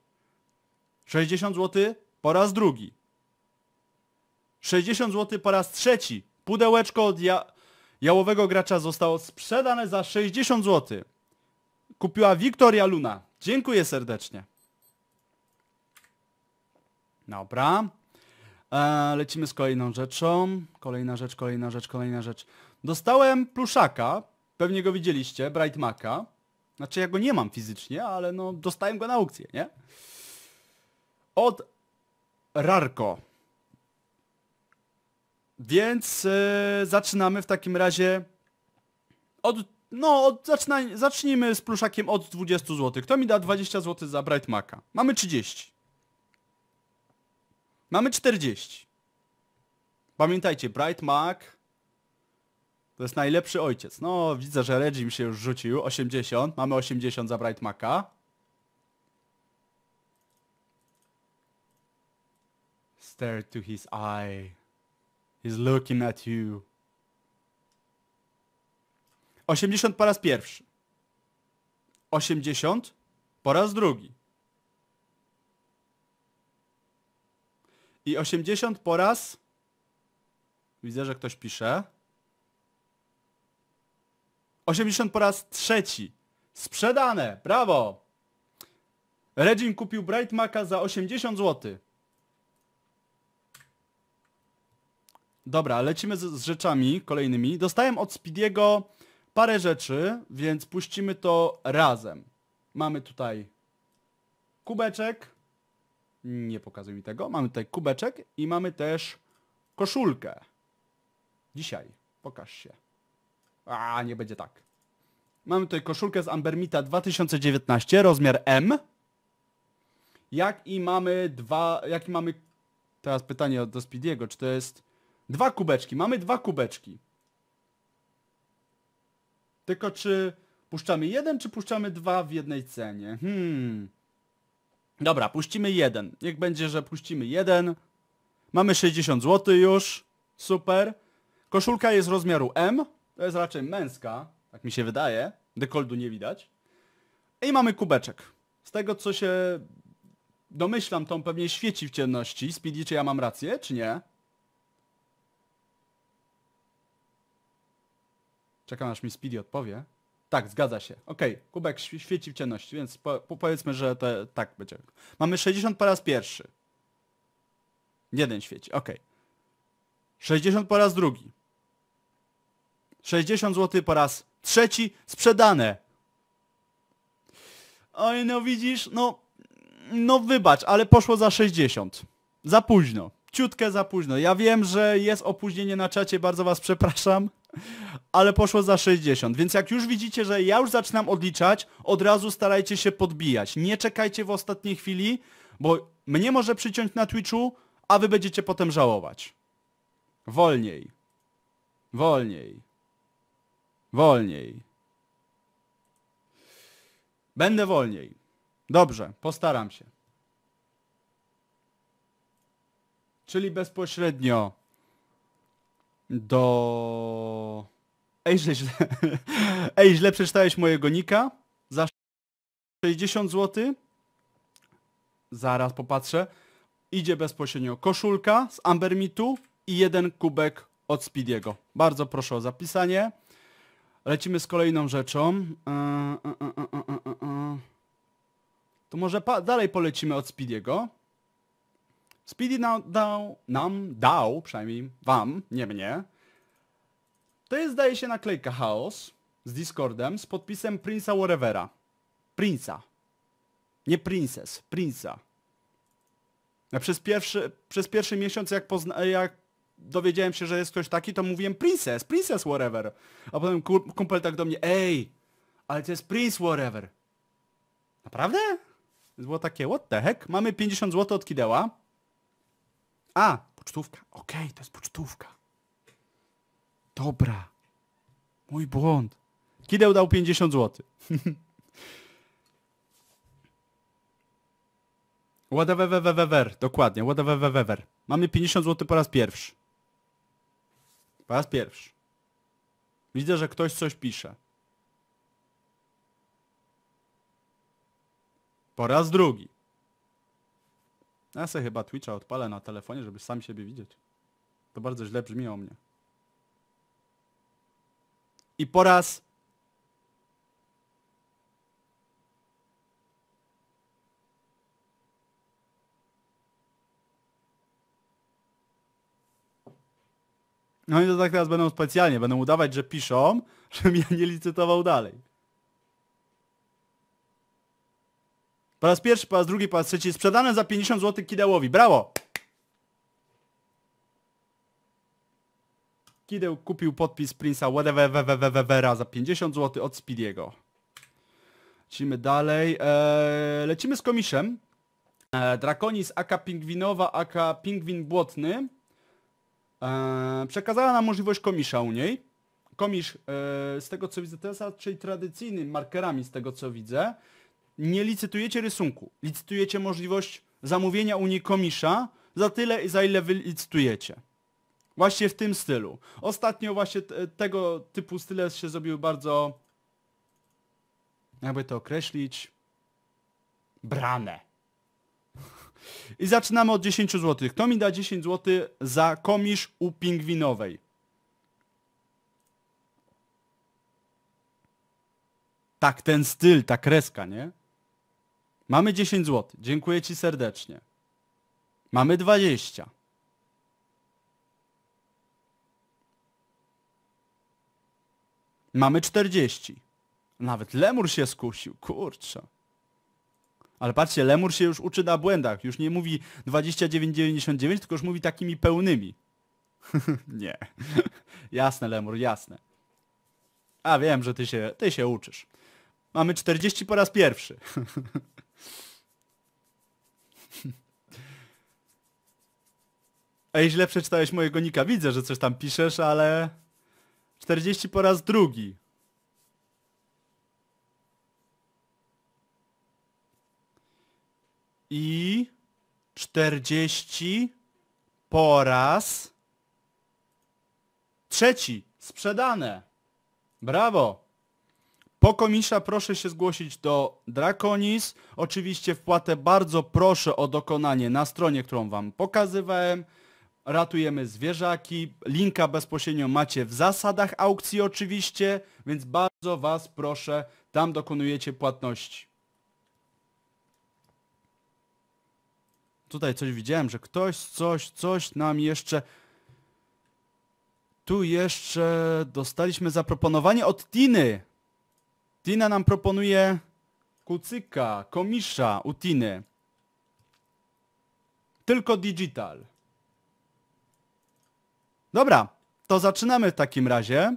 60 zł po raz drugi. 60 zł po raz trzeci. Pudełeczko od ja jałowego gracza zostało sprzedane za 60 zł. Kupiła Wiktoria Luna. Dziękuję serdecznie. Dobra. E, lecimy z kolejną rzeczą. Kolejna rzecz, kolejna rzecz, kolejna rzecz. Dostałem pluszaka. Pewnie go widzieliście, Bright Maca. Znaczy ja go nie mam fizycznie, ale no dostałem go na aukcję, nie? Od Rarko. Więc e, zaczynamy w takim razie od, no, od zaczyna, zacznijmy z pluszakiem od 20 zł. Kto mi da 20 zł za Bright Maca? Mamy 30. Mamy 40. Pamiętajcie, Bright Mac to jest najlepszy ojciec. No, widzę, że Regim się już rzucił. 80. Mamy 80 za Bright Maca. 'Stare to his eye. He's looking at you. 80 po raz pierwszy. 80 po raz drugi. I 80 po raz. Widzę, że ktoś pisze. 80 po raz trzeci. Sprzedane, brawo! Regin kupił Brightmaka za 80 zł. Dobra, lecimy z, z rzeczami kolejnymi. Dostałem od Speediego parę rzeczy, więc puścimy to razem. Mamy tutaj kubeczek, nie pokazuj mi tego. Mamy tutaj kubeczek i mamy też koszulkę. Dzisiaj. Pokaż się. A, nie będzie tak. Mamy tutaj koszulkę z Ambermita 2019, rozmiar M. Jak i mamy dwa... Jak i mamy... Teraz pytanie do Speediego, czy to jest... Dwa kubeczki. Mamy dwa kubeczki. Tylko czy puszczamy jeden, czy puszczamy dwa w jednej cenie? Hmm... Dobra, puścimy jeden. Niech będzie, że puścimy jeden. Mamy 60 zł już. Super. Koszulka jest rozmiaru M. To jest raczej męska, tak mi się wydaje. Dekoldu nie widać. I mamy kubeczek. Z tego co się domyślam, to on pewnie świeci w ciemności. Speedy, czy ja mam rację, czy nie? Czekam aż mi Speedy odpowie. Tak, zgadza się. Okej, kubek świeci w ciemności, więc po, po, powiedzmy, że to tak będzie. Mamy 60 po raz pierwszy. Jeden świeci, okej. 60 po raz drugi. 60 zł po raz trzeci. Sprzedane. Oj, no widzisz, no... No wybacz, ale poszło za 60. Za późno ciutkę za późno. Ja wiem, że jest opóźnienie na czacie, bardzo was przepraszam, ale poszło za 60. Więc jak już widzicie, że ja już zaczynam odliczać, od razu starajcie się podbijać. Nie czekajcie w ostatniej chwili, bo mnie może przyciąć na Twitchu, a wy będziecie potem żałować. Wolniej. Wolniej. Wolniej. Będę wolniej. Dobrze, postaram się. czyli bezpośrednio do... Ej, źle, źle. <laughs> Ej, źle przeczytałeś mojego nika za 60 zł. Zaraz popatrzę. Idzie bezpośrednio koszulka z Ambermitu i jeden kubek od Speediego. Bardzo proszę o zapisanie. Lecimy z kolejną rzeczą. E, e, e, to może dalej polecimy od Speediego. Speedy nam dał, nam dał, przynajmniej wam, nie mnie. To jest, zdaje się, naklejka Chaos z Discordem z podpisem Prince'a Warevera. Prince'a. Nie Princess, Prince'a. E, przez pierwszy, przez pierwszy miesiąc, jak, pozna, e, jak dowiedziałem się, że jest ktoś taki, to mówiłem Princess, Princess Whatever. A potem kumpel tak do mnie, ej, ale to jest Prince Whatever. Naprawdę? Było takie, what the heck? Mamy 50 zł od Kideła. A, pocztówka. Okej, okay, to jest pocztówka. Dobra. Mój błąd. Kideł dał 50 zł. Whatever, dokładnie, whatever. Mamy 50 zł po raz pierwszy. Po raz pierwszy. Widzę, że ktoś coś pisze. Po raz drugi. Ja sobie chyba Twitcha odpalę na telefonie, żeby sam siebie widzieć. To bardzo źle brzmi o mnie. I po raz... No i to tak teraz będą specjalnie, będą udawać, że piszą, <laughs> żebym ja nie licytował dalej. Po raz pierwszy, po raz drugi, po raz trzeci. Sprzedane za 50 zł Kidełowi. Brawo! Kideł kupił podpis Prince'a whatever za 50 zł od Speediego. Lecimy dalej. Eee, lecimy z komiszem. Eee, Drakonis aka pingwinowa aka pingwin błotny eee, przekazała nam możliwość komisza u niej. Komisz e, z tego co widzę teraz raczej tradycyjny markerami z tego co widzę nie licytujecie rysunku, licytujecie możliwość zamówienia u niej komisza za tyle, i za ile wy licytujecie. Właśnie w tym stylu. Ostatnio właśnie tego typu style się zrobiły bardzo, jakby to określić, brane. I zaczynamy od 10 zł. Kto mi da 10 zł za komisz u pingwinowej? Tak, ten styl, ta kreska, nie? Mamy 10 zł. Dziękuję Ci serdecznie. Mamy 20. Mamy 40. Nawet lemur się skusił, kurczę. Ale patrzcie, lemur się już uczy na błędach. Już nie mówi 29,99, tylko już mówi takimi pełnymi. <laughs> nie. <laughs> jasne, lemur, jasne. A wiem, że ty się, ty się uczysz. Mamy 40 po raz pierwszy. <laughs> Ej, źle przeczytałeś mojego nika. Widzę, że coś tam piszesz, ale... 40 po raz drugi. I... 40 po raz... Trzeci. Sprzedane. Brawo. Po komisza proszę się zgłosić do Draconis. Oczywiście wpłatę bardzo proszę o dokonanie na stronie, którą wam pokazywałem. Ratujemy zwierzaki. Linka bezpośrednio macie w zasadach aukcji oczywiście, więc bardzo was proszę, tam dokonujecie płatności. Tutaj coś widziałem, że ktoś, coś, coś nam jeszcze... Tu jeszcze dostaliśmy zaproponowanie od Tiny Tina nam proponuje kucyka, komisza u Tiny. Tylko digital. Dobra, to zaczynamy w takim razie.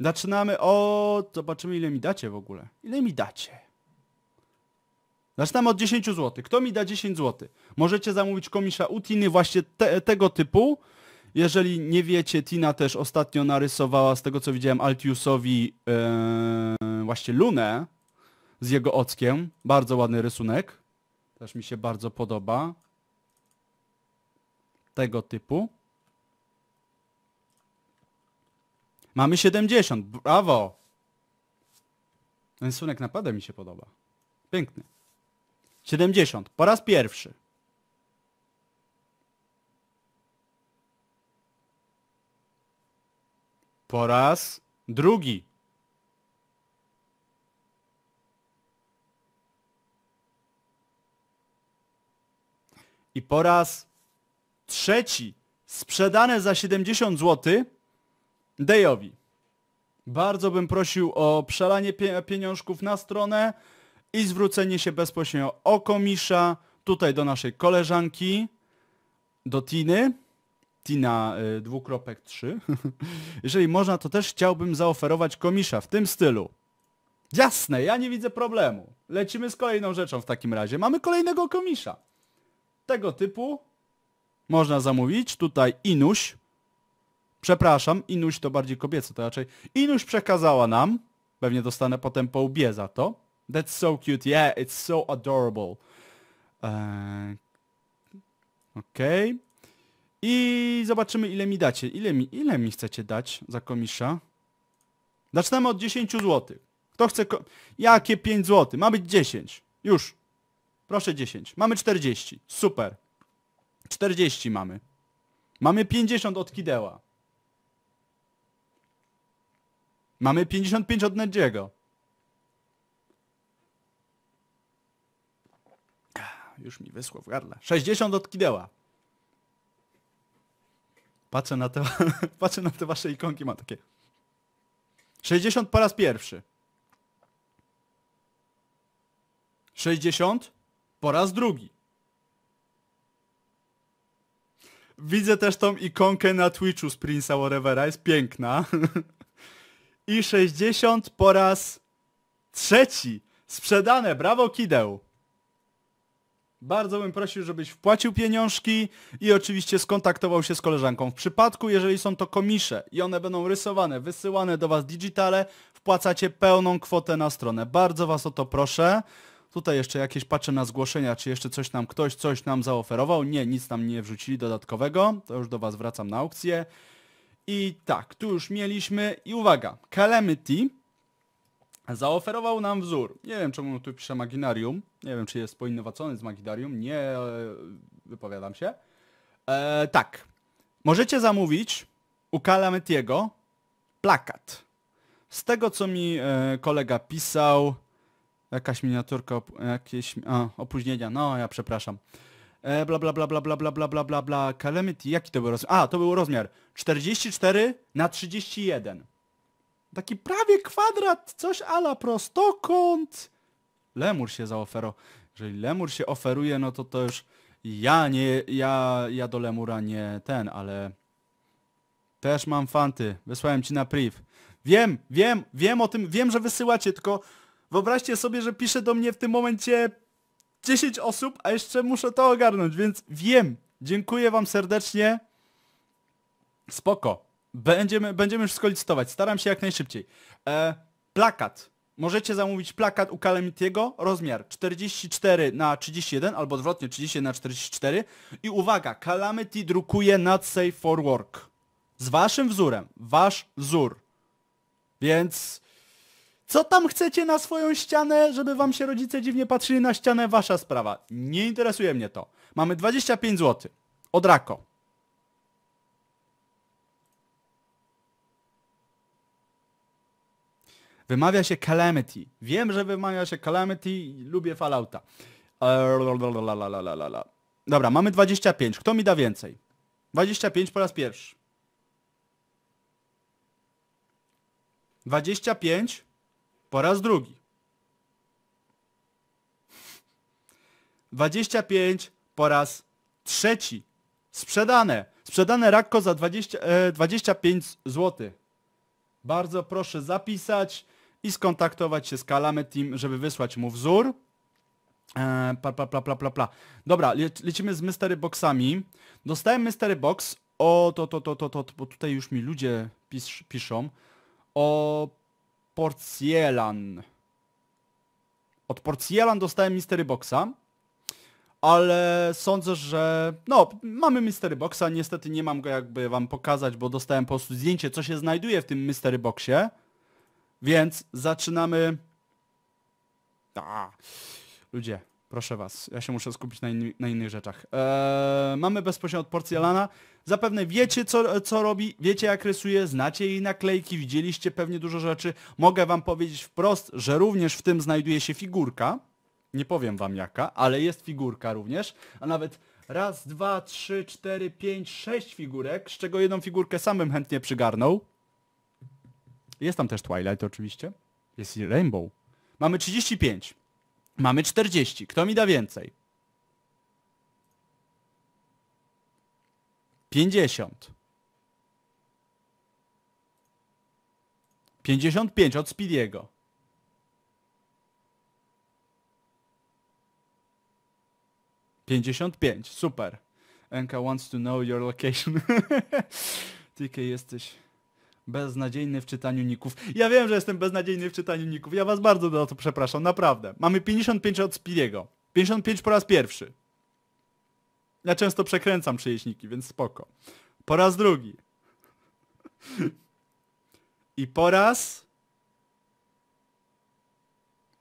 Zaczynamy od... Zobaczymy ile mi dacie w ogóle. Ile mi dacie? Zaczynamy od 10 zł. Kto mi da 10 zł? Możecie zamówić komisza Utiny właśnie te, tego typu. Jeżeli nie wiecie, Tina też ostatnio narysowała, z tego co widziałem, Altiusowi yy, właśnie Lunę z jego ockiem. Bardzo ładny rysunek. Też mi się bardzo podoba. Tego typu. Mamy 70, brawo! Rysunek naprawdę mi się podoba. Piękny. 70, po raz pierwszy. po raz drugi. I po raz trzeci sprzedane za 70 zł Dejowi. Bardzo bym prosił o przelanie pieniążków na stronę i zwrócenie się bezpośrednio o komisza tutaj do naszej koleżanki, do Tiny. Tina 2,3. Y, <laughs> Jeżeli można, to też chciałbym zaoferować komisza w tym stylu. Jasne, ja nie widzę problemu. Lecimy z kolejną rzeczą w takim razie. Mamy kolejnego komisza. Tego typu można zamówić. Tutaj Inuś. Przepraszam, Inuś to bardziej kobieco, to raczej. Inuś przekazała nam. Pewnie dostanę potem po łbie za to. That's so cute. Yeah, it's so adorable. Eee... Okej. Okay. I zobaczymy ile mi dacie. Ile mi, ile mi chcecie dać za komisza? Zaczynamy od 10 zł. Kto chce... Ko Jakie 5 zł? Ma być 10. Już. Proszę 10. Mamy 40. Super. 40 mamy. Mamy 50 od Kideła. Mamy 55 od Nedziego. Już mi wyschło w gardle. 60 od Kideła. Patrzę na te, <laughs> patrzę na te wasze ikonki, ma takie. 60 po raz pierwszy. 60 po raz drugi. Widzę też tą ikonkę na Twitchu z Prince'a Warevera, jest piękna. <laughs> I 60 po raz trzeci. Sprzedane, brawo Kideł. Bardzo bym prosił, żebyś wpłacił pieniążki i oczywiście skontaktował się z koleżanką. W przypadku, jeżeli są to komisze i one będą rysowane, wysyłane do Was digitale, wpłacacie pełną kwotę na stronę. Bardzo Was o to proszę. Tutaj jeszcze jakieś patrzę na zgłoszenia, czy jeszcze coś nam ktoś coś nam zaoferował. Nie, nic nam nie wrzucili dodatkowego. To już do Was wracam na aukcję. I tak, tu już mieliśmy. I uwaga, Calamity Zaoferował nam wzór. Nie wiem czemu tu pisze Maginarium. Nie wiem czy jest poinnowacony z Maginarium. Nie e, wypowiadam się. E, tak. Możecie zamówić u Kalametiego plakat. Z tego co mi e, kolega pisał, jakaś miniaturka, op jakieś a, opóźnienia, no ja przepraszam. E, bla bla bla bla bla bla bla bla bla jaki to był rozmiar? A, to był rozmiar 44 na 31. Taki prawie kwadrat, coś ala prostokąt. Lemur się zaoferował. Jeżeli lemur się oferuje, no to to już ja nie, ja, ja do lemura nie ten, ale też mam fanty. Wysłałem ci na priv. Wiem, wiem, wiem o tym, wiem, że wysyłacie, tylko wyobraźcie sobie, że pisze do mnie w tym momencie 10 osób, a jeszcze muszę to ogarnąć, więc wiem. Dziękuję wam serdecznie. Spoko. Będziemy, będziemy wszystko licytować. Staram się jak najszybciej. E, plakat. Możecie zamówić plakat u Calamitiego, rozmiar 44 na 31 albo odwrotnie 31 na 44 i uwaga, Calamity drukuje Not Safe for Work. Z waszym wzorem. wasz wzór. Więc co tam chcecie na swoją ścianę, żeby wam się rodzice dziwnie patrzyli na ścianę, wasza sprawa. Nie interesuje mnie to. Mamy 25 zł. Od Rako. Wymawia się Calamity. Wiem, że wymawia się Calamity, lubię Fallouta. Eee, Dobra, mamy 25. Kto mi da więcej? 25 po raz pierwszy. 25 po raz drugi. 25 po raz trzeci. Sprzedane. Sprzedane Rakko za 20, e, 25 zł. Bardzo proszę zapisać i skontaktować się z Kalamy Team, żeby wysłać mu wzór. Eee, pla, pla, pla, pla, pla. Dobra, le lecimy z mystery boxami. Dostałem mystery box. O, to, to, to, to, to, bo tutaj już mi ludzie pis piszą. O Porcjelan. Od Porcjelan dostałem mystery boxa ale sądzę, że no, mamy Mystery Boxa, niestety nie mam go jakby wam pokazać, bo dostałem po prostu zdjęcie, co się znajduje w tym Mystery Boxie, więc zaczynamy... A, ludzie, proszę was, ja się muszę skupić na, inni, na innych rzeczach. Eee, mamy bezpośrednio od Porcelana, zapewne wiecie co, co robi, wiecie jak rysuje, znacie jej naklejki, widzieliście pewnie dużo rzeczy. Mogę wam powiedzieć wprost, że również w tym znajduje się figurka, nie powiem wam jaka, ale jest figurka również, a nawet raz, dwa, trzy, cztery, pięć, sześć figurek, z czego jedną figurkę samym chętnie przygarnął. Jest tam też Twilight oczywiście. Jest i Rainbow. Mamy 35. Mamy 40. Kto mi da więcej? 50. 55 od Speediego. 55, super. Enka wants to know your location. <laughs> TK jesteś beznadziejny w czytaniu ników. Ja wiem, że jestem beznadziejny w czytaniu ników. Ja was bardzo za to przepraszam, naprawdę. Mamy 55 od Spiriego. 55 po raz pierwszy. Ja często przekręcam przejeźniki, więc spoko. Po raz drugi. <laughs> I po raz...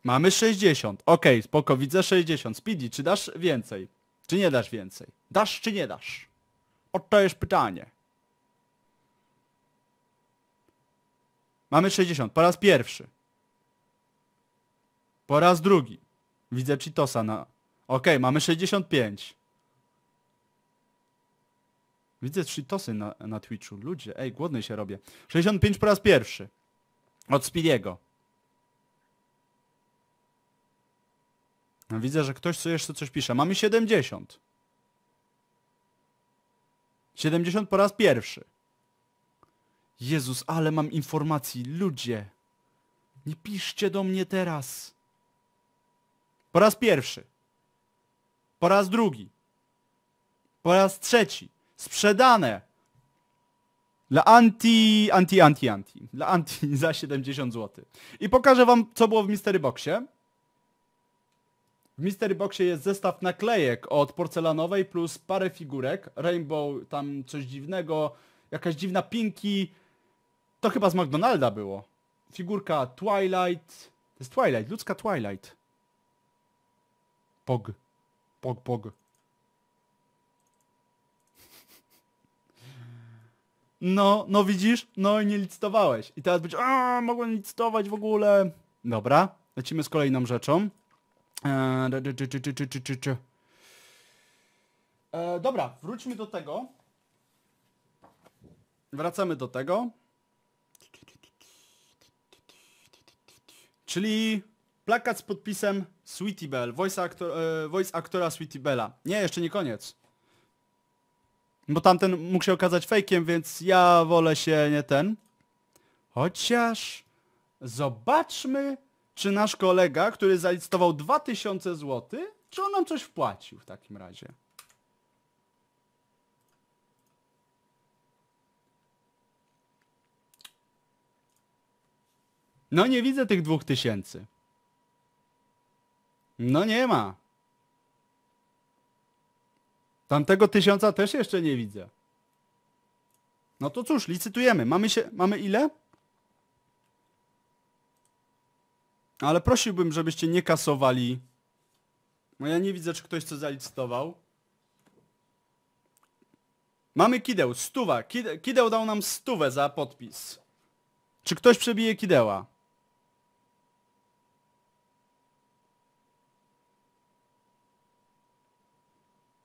Mamy 60. Okej, okay, spoko, widzę 60. Speedy, czy dasz więcej? Czy nie dasz więcej? Dasz czy nie dasz? Oto jest pytanie. Mamy 60. Po raz pierwszy. Po raz drugi. Widzę Chitosa na... Okej, okay, mamy 65. Widzę Chitosy na, na Twitchu. Ludzie, ej, głodny się robię. 65 po raz pierwszy. Od Speediego. No, widzę, że ktoś co jeszcze coś pisze. Mamy 70. 70 po raz pierwszy. Jezus, ale mam informacji. Ludzie, nie piszcie do mnie teraz. Po raz pierwszy. Po raz drugi. Po raz trzeci. Sprzedane. Dla anti, anti, anti, anti. Dla anti <laughs> za 70 zł. I pokażę wam, co było w Mystery Boxie. W Mystery Boxie jest zestaw naklejek od porcelanowej plus parę figurek. Rainbow, tam coś dziwnego, jakaś dziwna pinki To chyba z McDonalda było. Figurka Twilight. To jest Twilight, ludzka Twilight. Pog. Pog, pog. No, no widzisz? No i nie licytowałeś. I teraz być, a mogłem licytować w ogóle. Dobra, lecimy z kolejną rzeczą dobra, wróćmy do tego. Wracamy do tego. Czyli plakat z podpisem Sweetie Bell, voice, aktor, e, voice aktora Sweetie Bella. Nie, jeszcze nie koniec. Bo tamten mógł się okazać fejkiem, więc ja wolę się nie ten. Chociaż zobaczmy, czy nasz kolega, który zalicytował 2000 zł, czy on nam coś wpłacił w takim razie? No nie widzę tych dwóch tysięcy. No nie ma. Tamtego tysiąca też jeszcze nie widzę. No to cóż, licytujemy. Mamy się, mamy ile? Ale prosiłbym, żebyście nie kasowali. No ja nie widzę, czy ktoś co zalicytował. Mamy kideł, stuwa. Kide kideł dał nam stówę za podpis. Czy ktoś przebije kideła?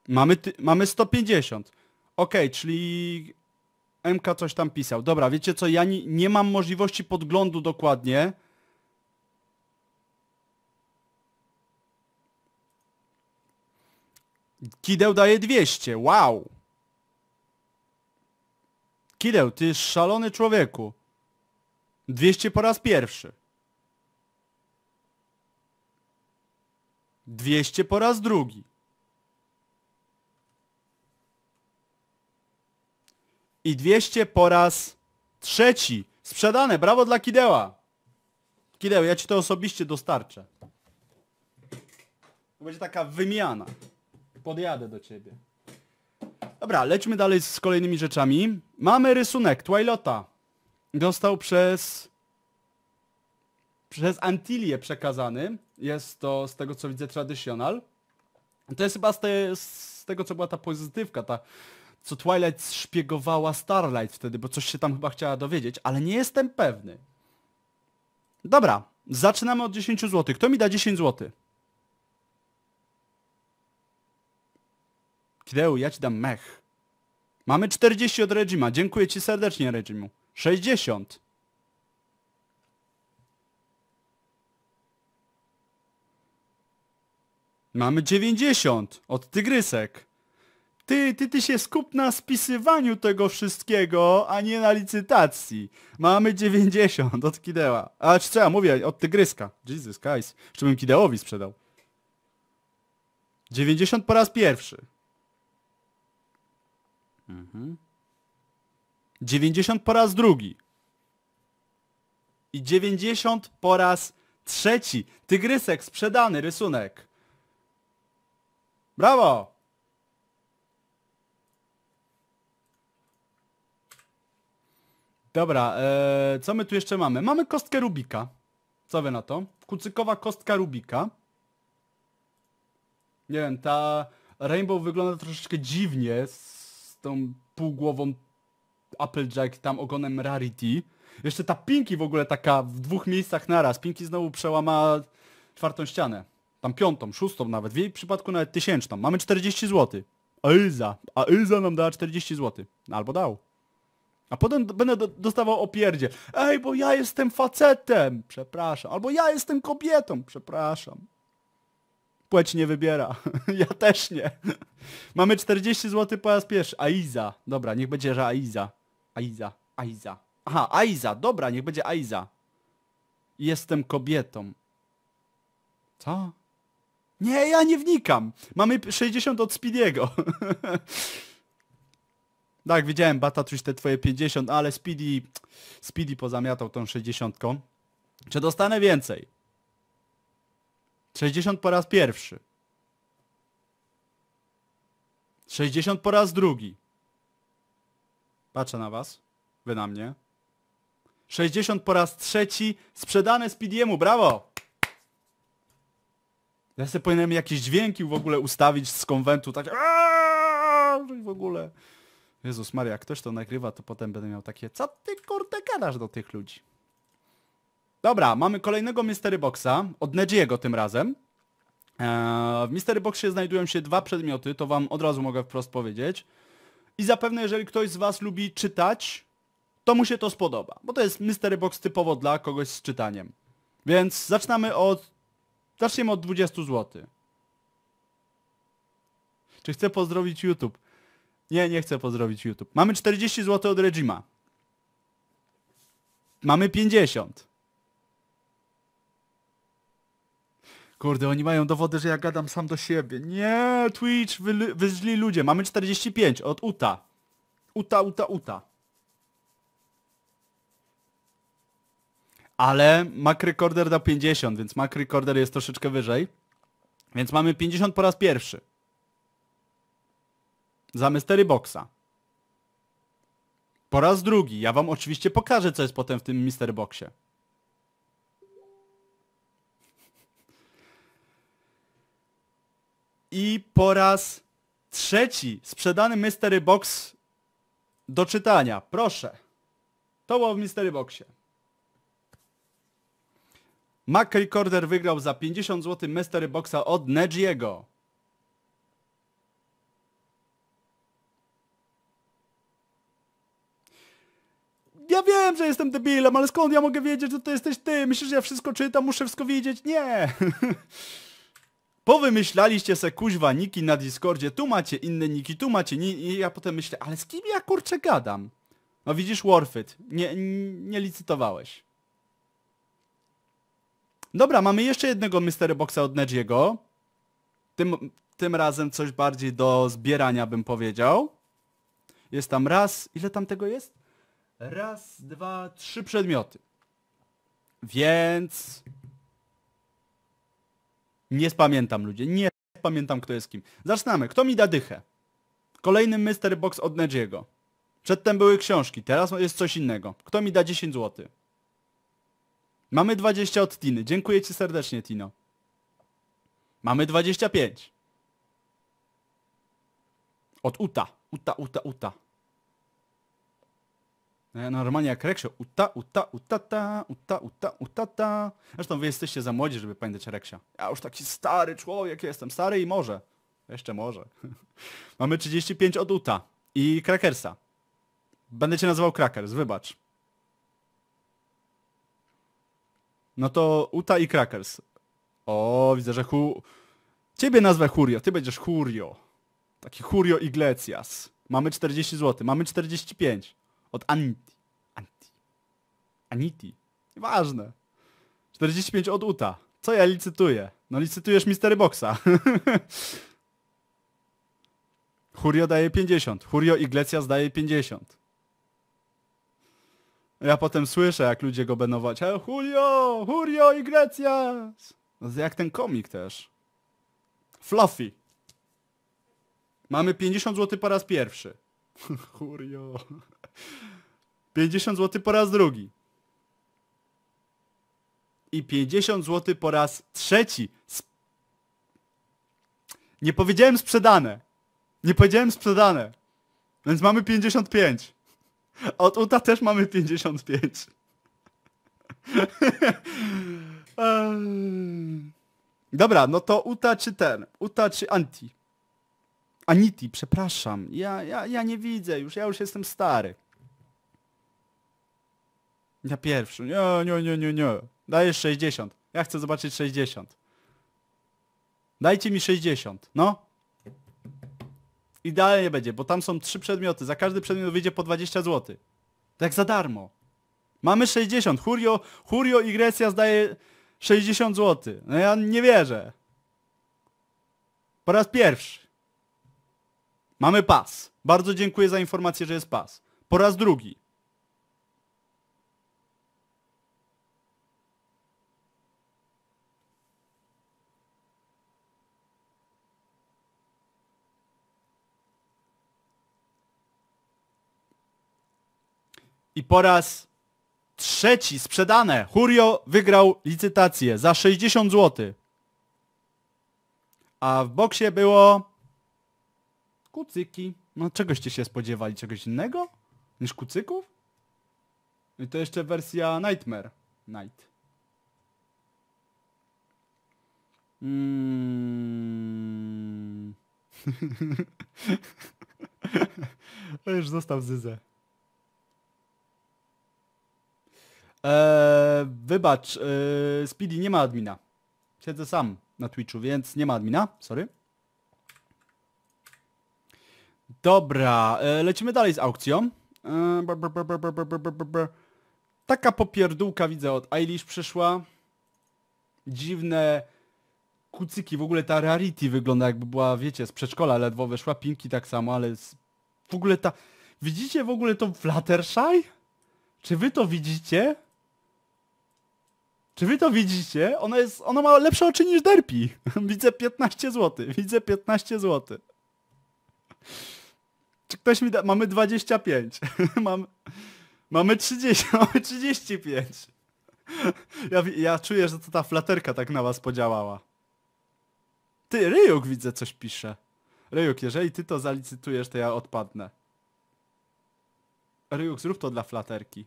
Mamy, mamy 150. Ok, czyli MK coś tam pisał. Dobra, wiecie co, ja nie mam możliwości podglądu dokładnie. Kideł daje 200, wow! Kideł, ty szalony człowieku. 200 po raz pierwszy. 200 po raz drugi. I 200 po raz trzeci. Sprzedane, brawo dla Kideła. Kideł, ja ci to osobiście dostarczę. To będzie taka wymiana. Podjadę do ciebie. Dobra, lećmy dalej z kolejnymi rzeczami. Mamy rysunek Twilota. Dostał przez... Przez Antilię przekazany. Jest to, z tego co widzę, traditional. To jest chyba z, te, z tego, co była ta pozytywka, ta co Twilight szpiegowała Starlight wtedy, bo coś się tam chyba chciała dowiedzieć, ale nie jestem pewny. Dobra, zaczynamy od 10 zł. Kto mi da 10 zł? Kideu, ja ci dam mech. Mamy 40 od Regima. Dziękuję ci serdecznie, Regimu. 60. Mamy 90 od Tygrysek. Ty, ty, ty się skup na spisywaniu tego wszystkiego, a nie na licytacji. Mamy 90 od Kideła. A czy co ja mówię? Od Tygryska. Jesus Christ. Jeszcze bym Kideowi sprzedał. 90 po raz pierwszy. 90 mhm. po raz drugi. I 90 po raz trzeci. Tygrysek, sprzedany rysunek. Brawo! Dobra, e, co my tu jeszcze mamy? Mamy kostkę Rubika. Co wy na to? Kucykowa kostka Rubika. Nie wiem, ta Rainbow wygląda troszeczkę dziwnie z tą półgłową Applejack, tam ogonem Rarity. Jeszcze ta Pinki w ogóle taka w dwóch miejscach naraz. Pinki znowu przełama czwartą ścianę. Tam piątą, szóstą nawet. W jej przypadku nawet tysięczną. Mamy 40 zł. A Iza. A Iza nam dała 40 zł. Albo dał. A potem będę do, dostawał opierdzie. Ej, bo ja jestem facetem. Przepraszam. Albo ja jestem kobietą. Przepraszam. Płeć nie wybiera. <laughs> ja też nie. <laughs> Mamy 40 zł po raz pierwszy. Aiza. Dobra, niech będzie, że Aiza. Aiza. Aiza. Aha, Aiza. Dobra, niech będzie Aiza. Jestem kobietą. Co? Nie, ja nie wnikam. Mamy 60 od Speediego. <laughs> tak, widziałem, Batatuś, te twoje 50, ale Speedy, Speedy pozamiatał tą 60. Czy dostanę więcej? 60 po raz pierwszy. 60 po raz drugi. Patrzę na was. Wy na mnie. 60 po raz trzeci. Sprzedane Speediemu. Brawo! Ja sobie powinienem jakieś dźwięki w ogóle ustawić z konwentu. Tak Aaaa! w ogóle. Jezus Maria, jak ktoś to nagrywa, to potem będę miał takie co ty kurde gadasz do tych ludzi. Dobra, mamy kolejnego Mystery Boxa, od Nedziego tym razem. Eee, w Mystery Boxie znajdują się dwa przedmioty, to wam od razu mogę wprost powiedzieć. I zapewne jeżeli ktoś z was lubi czytać, to mu się to spodoba, bo to jest Mystery Box typowo dla kogoś z czytaniem. Więc zaczynamy od... Zaczniemy od 20 zł. Czy chcę pozdrowić YouTube? Nie, nie chcę pozdrowić YouTube. Mamy 40 zł od Regima. Mamy 50. Kurde, oni mają dowody, że ja gadam sam do siebie. Nie, Twitch, wyżli ludzie. Mamy 45 od Uta. Uta, Uta, Uta. Ale Mac Recorder da 50, więc Mac Recorder jest troszeczkę wyżej. Więc mamy 50 po raz pierwszy. Za Mystery Boxa. Po raz drugi. Ja wam oczywiście pokażę, co jest potem w tym Mystery Boxie. I po raz trzeci sprzedany Mystery Box do czytania. Proszę. To było w Mystery Boxie. Mac Recorder wygrał za 50 zł Mystery Boxa od Nedziego. Ja wiem, że jestem debilem, ale skąd ja mogę wiedzieć, że to jesteś ty? Myślisz, że ja wszystko czytam, muszę wszystko wiedzieć? Nie! <laughs> Powymyślaliście se kuźwa niki na Discordzie, tu macie inne niki, tu macie ni i ja potem myślę, ale z kim ja kurczę gadam? No widzisz, Warfit, nie, nie licytowałeś. Dobra, mamy jeszcze jednego Mystery Boxa od Nedziego. Tym, tym razem coś bardziej do zbierania bym powiedział. Jest tam raz, ile tam tego jest? Raz, dwa, trzy przedmioty. Więc nie spamiętam ludzie, nie pamiętam kto jest kim. Zaczynamy. Kto mi da dychę? Kolejny Mystery Box od Nedziego. Przedtem były książki, teraz jest coś innego. Kto mi da 10 zł? Mamy 20 od Tiny. Dziękuję ci serdecznie, Tino. Mamy 25. Od Uta. Uta, Uta, Uta. No normalnie jak Reksio. Uta, uta, utata, uta, uta, utata. Zresztą wy jesteście za młodzi, żeby pamiętać Reksia. Ja już taki stary człowiek jestem. Stary i może. Jeszcze może. <laughs> Mamy 35 od Uta. I Krakersa. Będę cię nazywał Krakers, wybacz. No to Uta i Krakers. O, widzę, że hu... Ciebie nazwę Hurio, ty będziesz Hurio. Taki Hurio Iglesias. Mamy 40 zł, mamy 45. Od Anti. Anti. Aniti. Ważne. 45 od Uta. Co ja licytuję? No licytujesz Mystery Boxa. <laughs> Hurio daje 50. Hurio Iglesias daje 50. Ja potem słyszę, jak ludzie go benować. E, Julio! Julio Iglesias! No, jak ten komik też. Fluffy. Mamy 50 zł po raz pierwszy. Julio. <laughs> 50 zł po raz drugi. I 50 zł po raz trzeci. Sp nie powiedziałem sprzedane. Nie powiedziałem sprzedane. Więc mamy 55. Od UTA też mamy 55. <laughs> Dobra, no to UTA czy ten? UTA czy Anti? anti? przepraszam. Ja, ja, ja nie widzę już, ja już jestem stary. Na pierwszy. Nie, nie, nie, nie, nie. Dajesz 60. Ja chcę zobaczyć 60. Dajcie mi 60. No. Idealnie będzie, bo tam są trzy przedmioty. Za każdy przedmiot wyjdzie po 20 zł. Tak za darmo. Mamy 60. Hurio, Hurio i Grecja zdaje 60 zł. No ja nie wierzę. Po raz pierwszy. Mamy pas. Bardzo dziękuję za informację, że jest pas. Po raz drugi. i po raz trzeci sprzedane. Hurio wygrał licytację za 60 zł. A w boksie było kucyki. No czegoście się spodziewali? Czegoś innego niż kucyków? I to jeszcze wersja Nightmare Night. Mm. <laughs> Już został Zyzę. Eee, wybacz, eee, Speedy nie ma admina. Siedzę sam na Twitchu, więc nie ma admina, sorry. Dobra, eee, lecimy dalej z aukcją. Taka popierdółka widzę od Eilish przyszła. Dziwne kucyki, w ogóle ta Rarity wygląda jakby była, wiecie, z przedszkola ledwo wyszła, Pinki tak samo, ale z... w ogóle ta... Widzicie w ogóle tą Fluttershy? Czy wy to widzicie? Czy wy to widzicie? Ono jest, ono ma lepsze oczy niż Derpi. <laughs> Widzę 15 zł. Widzę 15 zł. Czy ktoś mi da... Mamy 25. <laughs> Mam... Mamy 30. <laughs> Mamy 35. Ja, ja czuję, że to ta flaterka tak na was podziałała. Ty, Ryuk widzę coś pisze. Ryuk, jeżeli ty to zalicytujesz, to ja odpadnę. Ryuk, zrób to dla flaterki.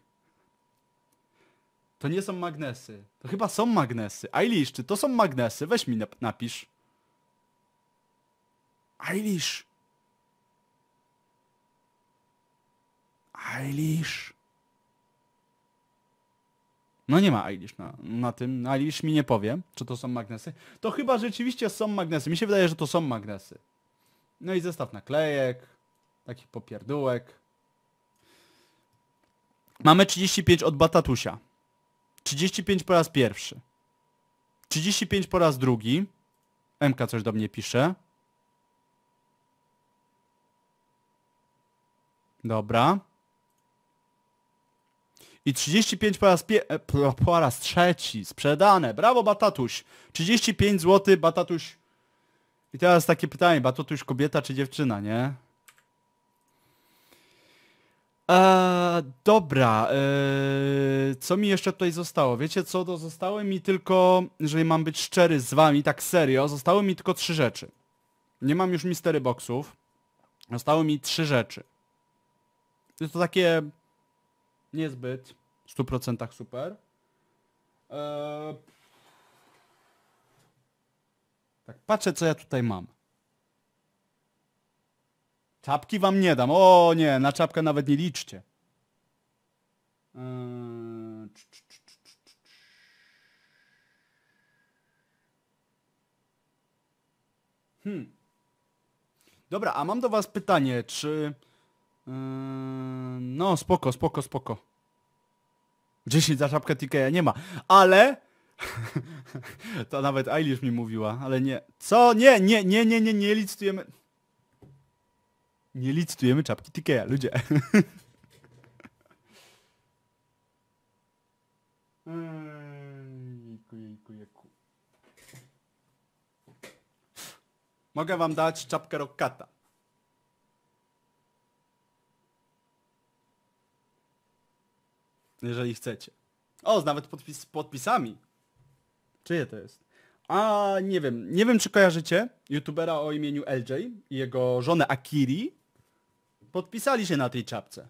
To nie są magnesy. To chyba są magnesy. Eilish, czy to są magnesy? Weź mi nap napisz. Eilish. Eilish. No nie ma Eilish na, na tym. Eilish mi nie powie, czy to są magnesy. To chyba rzeczywiście są magnesy. Mi się wydaje, że to są magnesy. No i zestaw naklejek, takich popierdółek. Mamy 35 od Batatusia. 35 po raz pierwszy. 35 po raz drugi. MK coś do mnie pisze. Dobra. I 35 po raz, pie... E, po raz trzeci. Sprzedane. Brawo, Batatuś. 35 zł, Batatuś. I teraz takie pytanie, Batatuś kobieta czy dziewczyna, nie? dobra, e, co mi jeszcze tutaj zostało? Wiecie co, to zostały mi tylko, jeżeli mam być szczery z wami, tak serio, zostały mi tylko trzy rzeczy. Nie mam już mistery boxów. Zostały mi trzy rzeczy. Jest to takie niezbyt w 100% super. Eee... Tak, patrzę co ja tutaj mam. Czapki wam nie dam. O nie, na czapkę nawet nie liczcie. Eee, hmm. Dobra, a mam do was pytanie, czy... Eee, no, spoko, spoko, spoko. 10 za czapkę TK nie ma, ale... <laughs> to nawet Eilish mi mówiła, ale nie. Co? Nie, nie, nie, nie, nie, nie licytujemy... Nie licytujemy czapki Tikea, ludzie. Jejku, jejku, jejku. Mogę wam dać czapkę rokata, Jeżeli chcecie. O, z nawet podpis, podpisami. Czyje to jest? A nie wiem, nie wiem czy kojarzycie youtubera o imieniu LJ i jego żonę Akiri, podpisali się na tej czapce.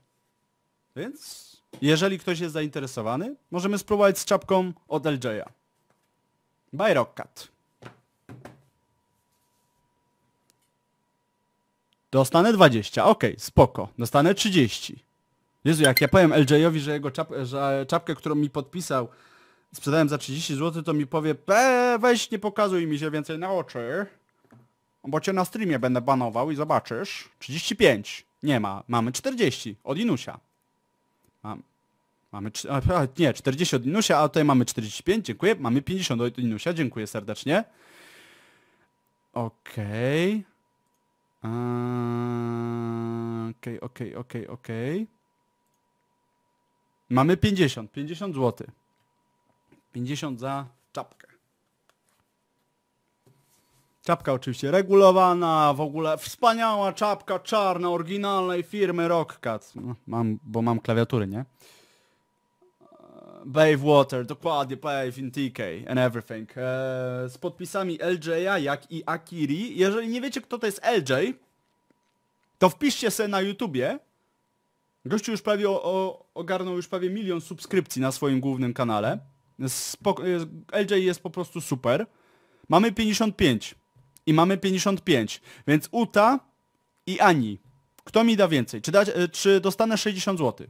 Więc jeżeli ktoś jest zainteresowany, możemy spróbować z czapką od LJ'a. By Rockcat. Dostanę 20, okej, spoko. Dostanę 30. Jezu, jak ja powiem LJ'owi, że jego czap że czapkę, którą mi podpisał, sprzedałem za 30 zł, to mi powie, weź nie pokazuj mi się więcej na oczy, bo cię na streamie będę banował i zobaczysz. 35. Nie ma. Mamy 40 od Inusia. Mam, mamy... A, nie, 40 od Inusia, a tutaj mamy 45, dziękuję. Mamy 50 od Inusia, dziękuję serdecznie. Okej. Okej, okej, okej, okej. Mamy 50, 50 zł. 50 za czapkę. Czapka oczywiście regulowana, w ogóle wspaniała czapka czarna oryginalnej firmy Rockcat. No, mam, bo mam klawiatury, nie? Bave e, Water, dokładnie, Bave in TK and everything. Eee, z podpisami LJ'a jak i Akiri. Jeżeli nie wiecie kto to jest LJ, to wpiszcie sobie na YouTubie. Gościu już prawie o, o, ogarnął już prawie milion subskrypcji na swoim głównym kanale. E, LJ jest po prostu super. Mamy 55 i mamy 55, więc Uta i Ani. Kto mi da więcej? Czy, da, e, czy dostanę 60 zł?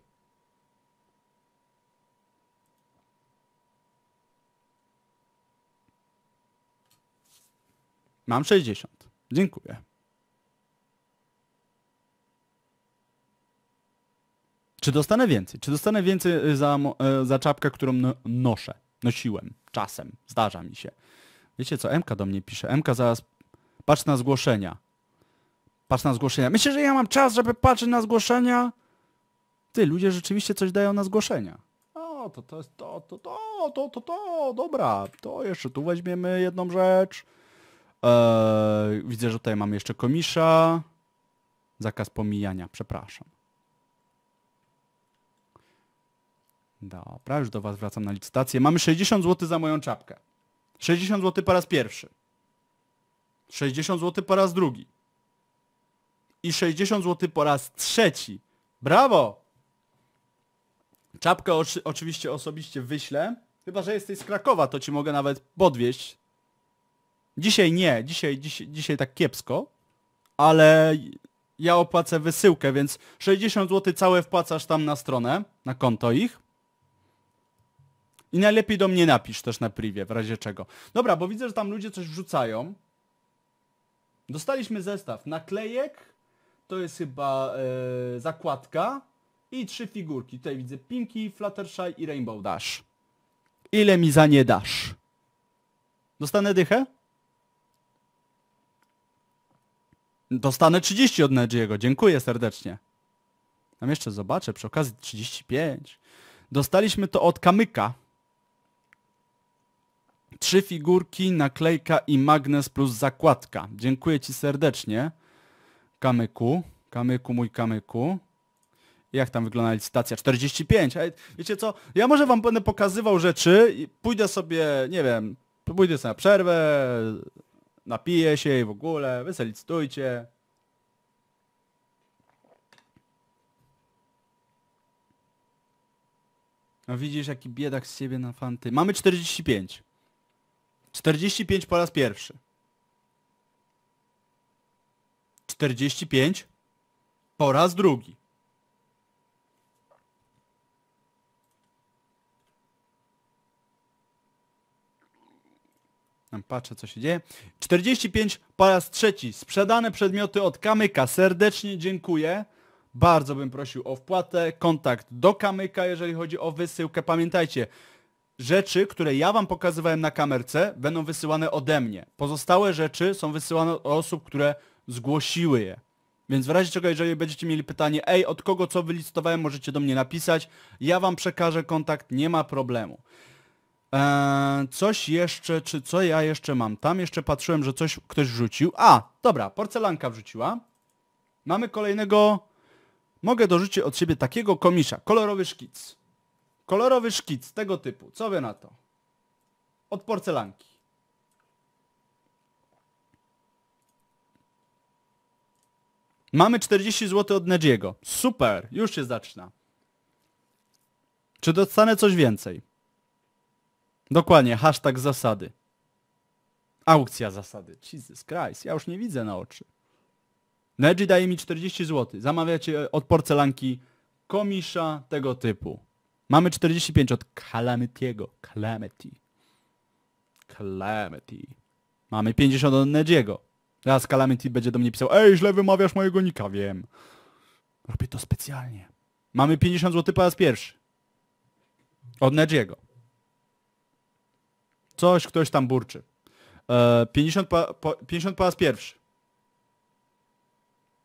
Mam 60. Dziękuję. Czy dostanę więcej? Czy dostanę więcej e, za, e, za czapkę, którą no, noszę? Nosiłem. Czasem. Zdarza mi się. Wiecie co? MK do mnie pisze. MK zaraz Patrz na zgłoszenia. Patrz na zgłoszenia. Myślę, że ja mam czas, żeby patrzeć na zgłoszenia. Ty, ludzie rzeczywiście coś dają na zgłoszenia. O, to to jest to, to, to, to, to, to, dobra. To jeszcze tu weźmiemy jedną rzecz. Eee, widzę, że tutaj mamy jeszcze komisza. Zakaz pomijania, przepraszam. Dobra, już do Was wracam na licytację. Mamy 60 zł za moją czapkę. 60 zł po raz pierwszy. 60 zł po raz drugi. I 60 zł po raz trzeci. Brawo! Czapkę oczy oczywiście osobiście wyślę. Chyba, że jesteś z Krakowa, to ci mogę nawet podwieźć. Dzisiaj nie, dzisiaj, dzisiaj, dzisiaj tak kiepsko, ale ja opłacę wysyłkę, więc 60 zł całe wpłacasz tam na stronę, na konto ich. I najlepiej do mnie napisz też na privie, w razie czego. Dobra, bo widzę, że tam ludzie coś wrzucają. Dostaliśmy zestaw naklejek, to jest chyba e, zakładka i trzy figurki. Tutaj widzę Pinky, Fluttershy i Rainbow Dash. Ile mi za nie dasz? Dostanę dychę? Dostanę 30 od Nedziego. Dziękuję serdecznie. Tam jeszcze zobaczę, przy okazji 35. Dostaliśmy to od Kamyka. Trzy figurki, naklejka i magnes plus zakładka. Dziękuję Ci serdecznie, kamyku. Kamyku, mój kamyku. Jak tam wygląda licytacja? 45. Ej, wiecie co? Ja może wam będę pokazywał rzeczy i pójdę sobie, nie wiem, pójdę sobie na przerwę, napiję się i w ogóle, wy sobie licytujcie. A no widzisz, jaki biedak z siebie na fanty. Mamy 45. 45 po raz pierwszy. 45 po raz drugi. Patrzę, co się dzieje. 45 po raz trzeci. Sprzedane przedmioty od Kamyka. Serdecznie dziękuję. Bardzo bym prosił o wpłatę, kontakt do Kamyka, jeżeli chodzi o wysyłkę. Pamiętajcie, rzeczy, które ja wam pokazywałem na kamerce, będą wysyłane ode mnie. Pozostałe rzeczy są wysyłane od osób, które zgłosiły je. Więc w razie czego, jeżeli będziecie mieli pytanie, ej, od kogo co wylicytowałem, możecie do mnie napisać. Ja wam przekażę kontakt, nie ma problemu. Eee, coś jeszcze, czy co ja jeszcze mam? Tam jeszcze patrzyłem, że coś ktoś wrzucił. A, dobra, porcelanka wrzuciła. Mamy kolejnego... Mogę dorzucić od siebie takiego komisza, kolorowy szkic. Kolorowy szkic tego typu. Co wy na to? Od porcelanki. Mamy 40 zł od Nedziego. Super, już się zaczyna. Czy dostanę coś więcej? Dokładnie, hashtag zasady. Aukcja zasady. Jesus Christ, ja już nie widzę na oczy. Nedzi daje mi 40 zł. Zamawiacie od porcelanki komisza tego typu. Mamy 45 od Calamity'ego. Calamity. Calamity. Mamy 50 od Nedziego. Teraz Calamity będzie do mnie pisał, ej, źle wymawiasz mojego nika, wiem. Robię to specjalnie. Mamy 50 zł po raz pierwszy. Od Nedziego. Coś, ktoś tam burczy. E, 50, po, po, 50 po raz pierwszy.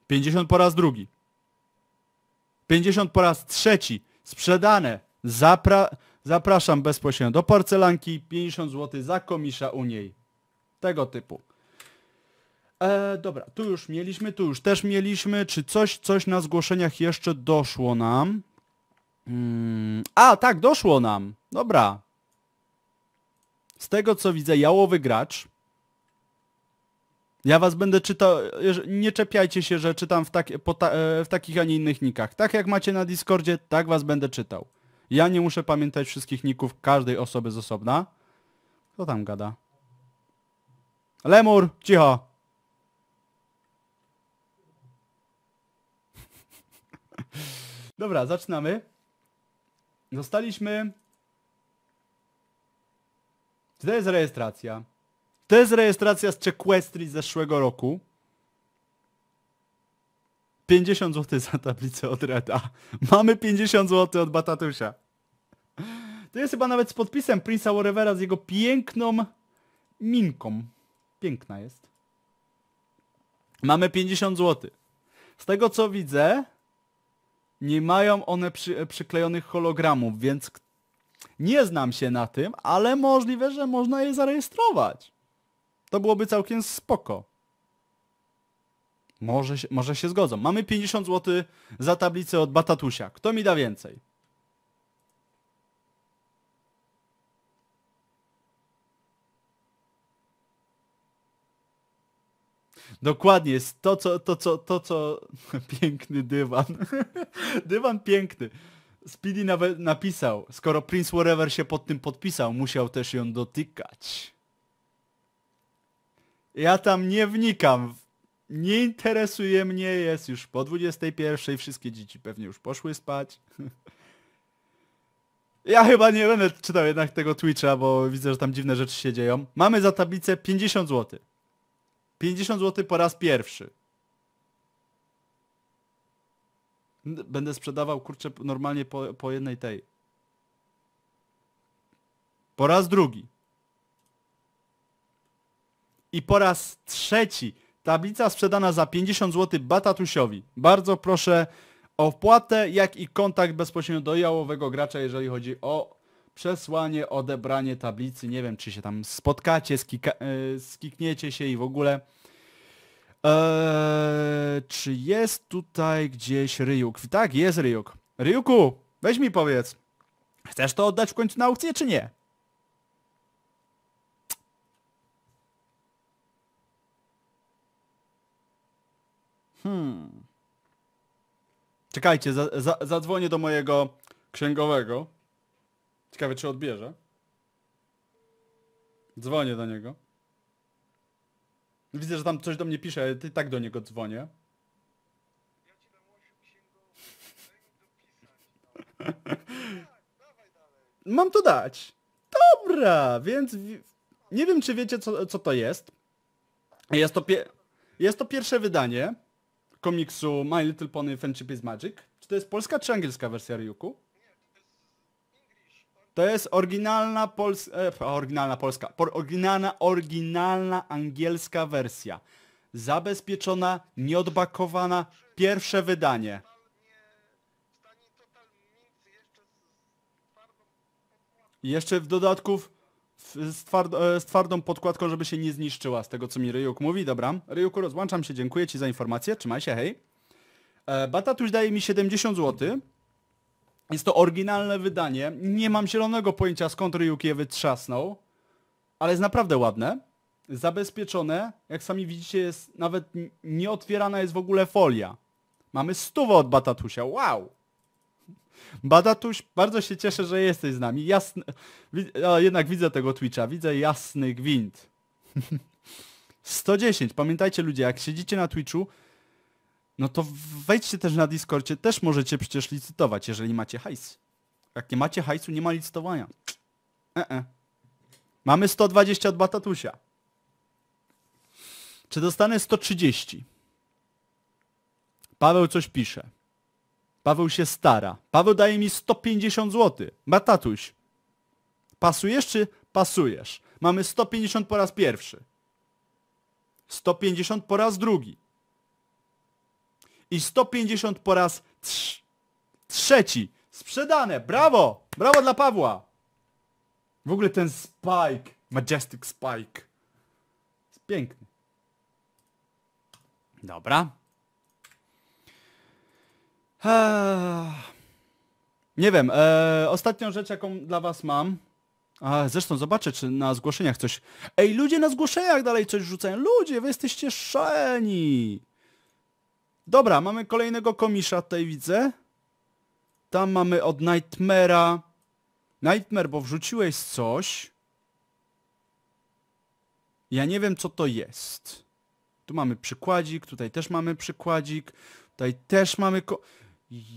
50 po raz drugi. 50 po raz trzeci. Sprzedane. Zapra zapraszam bezpośrednio do porcelanki, 50 zł za komisza u niej. Tego typu. E, dobra, tu już mieliśmy, tu już też mieliśmy. Czy coś, coś na zgłoszeniach jeszcze doszło nam? Hmm. A, tak, doszło nam. Dobra. Z tego co widzę, jałowy gracz. Ja was będę czytał, nie czepiajcie się, że czytam w, tak, ta, e, w takich, a nie innych nikach. Tak jak macie na Discordzie, tak was będę czytał. Ja nie muszę pamiętać wszystkich ników każdej osoby z osobna. Kto tam gada? Lemur, cicho! <laughs> Dobra, zaczynamy. Dostaliśmy... To jest rejestracja. To jest rejestracja z Chequestry z zeszłego roku. 50 zł za tablicę od Reda. Mamy 50 zł od Batatusia. To jest chyba nawet z podpisem Prince'a Warrevera z jego piękną minką. Piękna jest. Mamy 50 zł. Z tego co widzę, nie mają one przy, przyklejonych hologramów, więc nie znam się na tym, ale możliwe, że można je zarejestrować. To byłoby całkiem spoko. Może, może się zgodzą. Mamy 50 zł za tablicę od Batatusia. Kto mi da więcej? Dokładnie, jest to co, to co, to co, <laughs> piękny dywan. <laughs> dywan piękny. Speedy nawet napisał, skoro Prince Whatever się pod tym podpisał, musiał też ją dotykać. Ja tam nie wnikam nie interesuje mnie, jest już po 21, wszystkie dzieci pewnie już poszły spać. <laughs> Ja chyba nie będę czytał jednak tego Twitcha, bo widzę, że tam dziwne rzeczy się dzieją. Mamy za tablicę 50 zł. 50 zł po raz pierwszy. Będę sprzedawał, kurczę, normalnie po, po jednej tej. Po raz drugi. I po raz trzeci. Tablica sprzedana za 50 zł Batatusiowi. Bardzo proszę o wpłatę, jak i kontakt bezpośrednio do jałowego gracza, jeżeli chodzi o przesłanie, odebranie tablicy. Nie wiem, czy się tam spotkacie, skika, yy, skikniecie się i w ogóle. Eee, czy jest tutaj gdzieś Ryjuk? Tak, jest Ryjuk. Ryjuku, weź mi powiedz. Chcesz to oddać w końcu na aukcję, czy nie? Hmm. Czekajcie, za, za, zadzwonię do mojego księgowego. Ciekawe, czy odbierze. Dzwonię do niego. Widzę, że tam coś do mnie pisze, ale ty tak do niego dzwonię. <laughs> Mam to dać. Dobra, więc nie wiem, czy wiecie, co, co to jest. Jest to, jest to pierwsze wydanie komiksu My Little Pony Friendship is Magic? Czy to jest polska czy angielska wersja Ryuku? To jest oryginalna polska, e, oryginalna polska, por, oryginalna, oryginalna angielska wersja. Zabezpieczona, nieodbakowana, pierwsze wydanie. jeszcze w dodatków z, twardo, e, z, twardą podkładką, żeby się nie zniszczyła z tego, co mi Ryjuk mówi. Dobra, Ryjuku, rozłączam się, dziękuję Ci za informację, trzymaj się, hej. E, Batatuś daje mi 70 zł. Jest to oryginalne wydanie. Nie mam zielonego pojęcia, skąd Ryjuk je wytrzasnął, ale jest naprawdę ładne. Zabezpieczone, jak sami widzicie, jest nawet nieotwierana jest w ogóle folia. Mamy stówę od Batatusia, wow! Badatuś, bardzo się cieszę, że jesteś z nami. Jasny... O, jednak widzę tego Twitcha, widzę jasny gwint. 110. <laughs> Pamiętajcie ludzie, jak siedzicie na Twitchu, no to wejdźcie też na Discordzie, też możecie przecież licytować, jeżeli macie hajs. Jak nie macie hajsu, nie ma licytowania. E -e. Mamy 120 od Batatusia. Czy dostanę 130? Paweł coś pisze. Paweł się stara. Paweł daje mi 150 zł. Matatuś, pasujesz czy pasujesz? Mamy 150 po raz pierwszy. 150 po raz drugi. I 150 po raz trzeci. Sprzedane! Brawo! Brawo dla Pawła! W ogóle ten Spike, Majestic Spike. Jest piękny. Dobra. Nie wiem, e, ostatnią rzecz, jaką dla was mam. A, zresztą zobaczę, czy na zgłoszeniach coś... Ej, ludzie na zgłoszeniach dalej coś rzucają. Ludzie, wy jesteście szaleni. Dobra, mamy kolejnego komisza tutaj widzę. Tam mamy od Nightmare'a. Nightmare, bo wrzuciłeś coś. Ja nie wiem, co to jest. Tu mamy przykładzik, tutaj też mamy przykładzik, tutaj też mamy...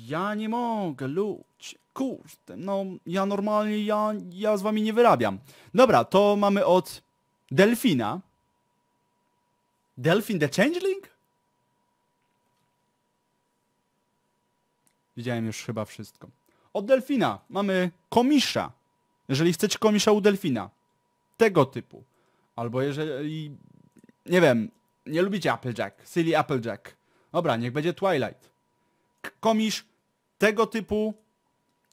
Ja nie mogę, ludzie. Kurde, no ja normalnie, ja, ja z wami nie wyrabiam. Dobra, to mamy od Delfina. Delfin the Changeling? Widziałem już chyba wszystko. Od Delfina mamy komisza. Jeżeli chcecie komisza u Delfina. Tego typu. Albo jeżeli... Nie wiem, nie lubicie Applejack. Silly Applejack. Dobra, niech będzie Twilight komisz tego typu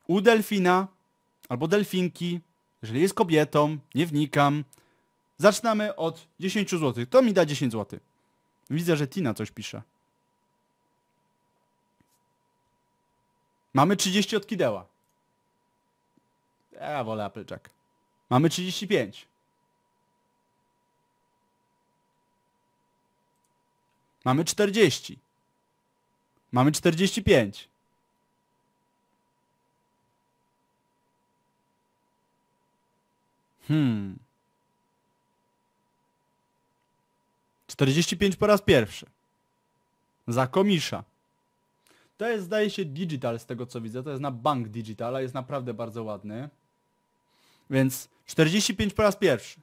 u delfina albo delfinki, jeżeli jest kobietą, nie wnikam. Zaczynamy od 10 zł. To mi da 10 zł. Widzę, że Tina coś pisze. Mamy 30 od Kideła. Ja wolę Applejack. Mamy 35. Mamy 40. Mamy 45. Hmm. 45 po raz pierwszy. Za komisza. To jest zdaje się digital z tego co widzę. To jest na bank digital, a Jest naprawdę bardzo ładny. Więc 45 po raz pierwszy.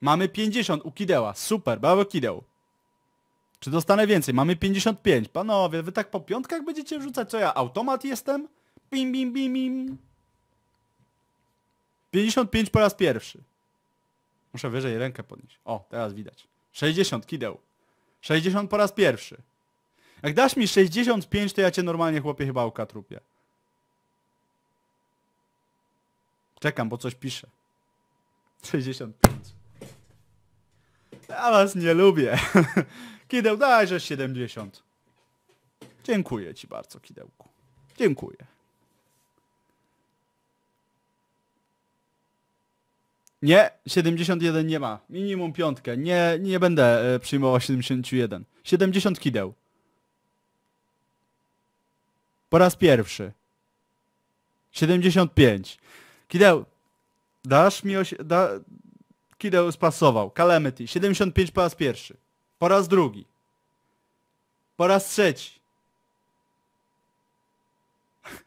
Mamy 50 u Kideła. Super, brawo Kideł. Czy dostanę więcej? Mamy 55. Panowie, wy tak po piątkach będziecie wrzucać? Co ja, automat jestem? Bim, bim, bim, bim. 55 po raz pierwszy. Muszę wyżej rękę podnieść. O, teraz widać. 60, kideł. 60 po raz pierwszy. Jak dasz mi 65, to ja cię normalnie, chłopie, chyba ukatrupię. Czekam, bo coś pisze. 65. Ja was nie lubię. <laughs> Kideł, dajże 70. Dziękuję ci bardzo, Kidełku. Dziękuję. Nie, 71 nie ma. Minimum piątkę. Nie, nie będę e, przyjmował 71. 70 kideł. Po raz pierwszy. 75. Kideł, dasz mi... oś. Da... Kideł spasował. Calamity. 75 po raz pierwszy. Po raz drugi. Po raz trzeci. <laughs>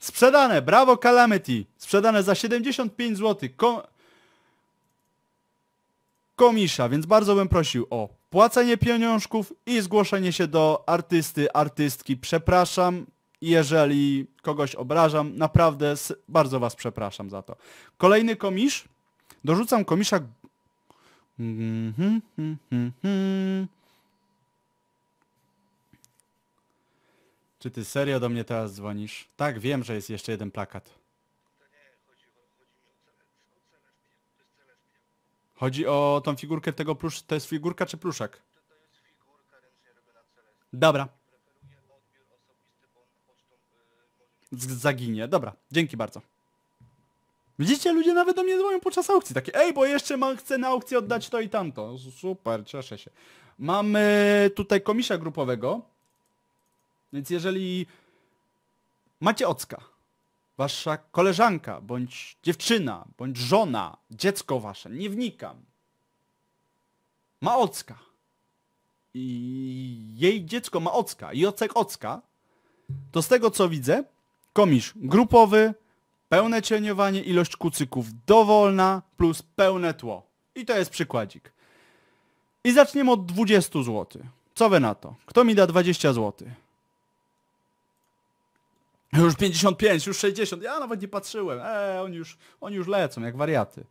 Sprzedane, brawo Calamity. Sprzedane za 75 zł. Kom... Komisza, więc bardzo bym prosił o płacenie pieniążków i zgłoszenie się do artysty, artystki. Przepraszam, jeżeli kogoś obrażam, naprawdę bardzo was przepraszam za to. Kolejny komisz. Dorzucam komisza Mhm, mhm, mhm, czy ty serio do mnie teraz dzwonisz? Tak, wiem, że jest jeszcze jeden plakat. Chodzi o tą figurkę tego plusz... To jest figurka czy pluszek? Dobra. Z zaginie. Dobra, dzięki bardzo. Widzicie, ludzie nawet do mnie dzwonią podczas aukcji, takie ej, bo jeszcze mam, chcę na aukcję oddać to i tamto. No, super, cieszę się. Mamy e, tutaj komisja grupowego, więc jeżeli macie ocka, wasza koleżanka, bądź dziewczyna, bądź żona, dziecko wasze, nie wnikam, ma ocka i jej dziecko ma ocka i ocek ocka, to z tego co widzę, komisz grupowy, pełne cieniowanie, ilość kucyków dowolna plus pełne tło. I to jest przykładzik. I zaczniemy od 20 zł. Co wy na to? Kto mi da 20 zł? Już 55, już 60. Ja nawet nie patrzyłem. Eee, oni już, oni już lecą jak wariaty.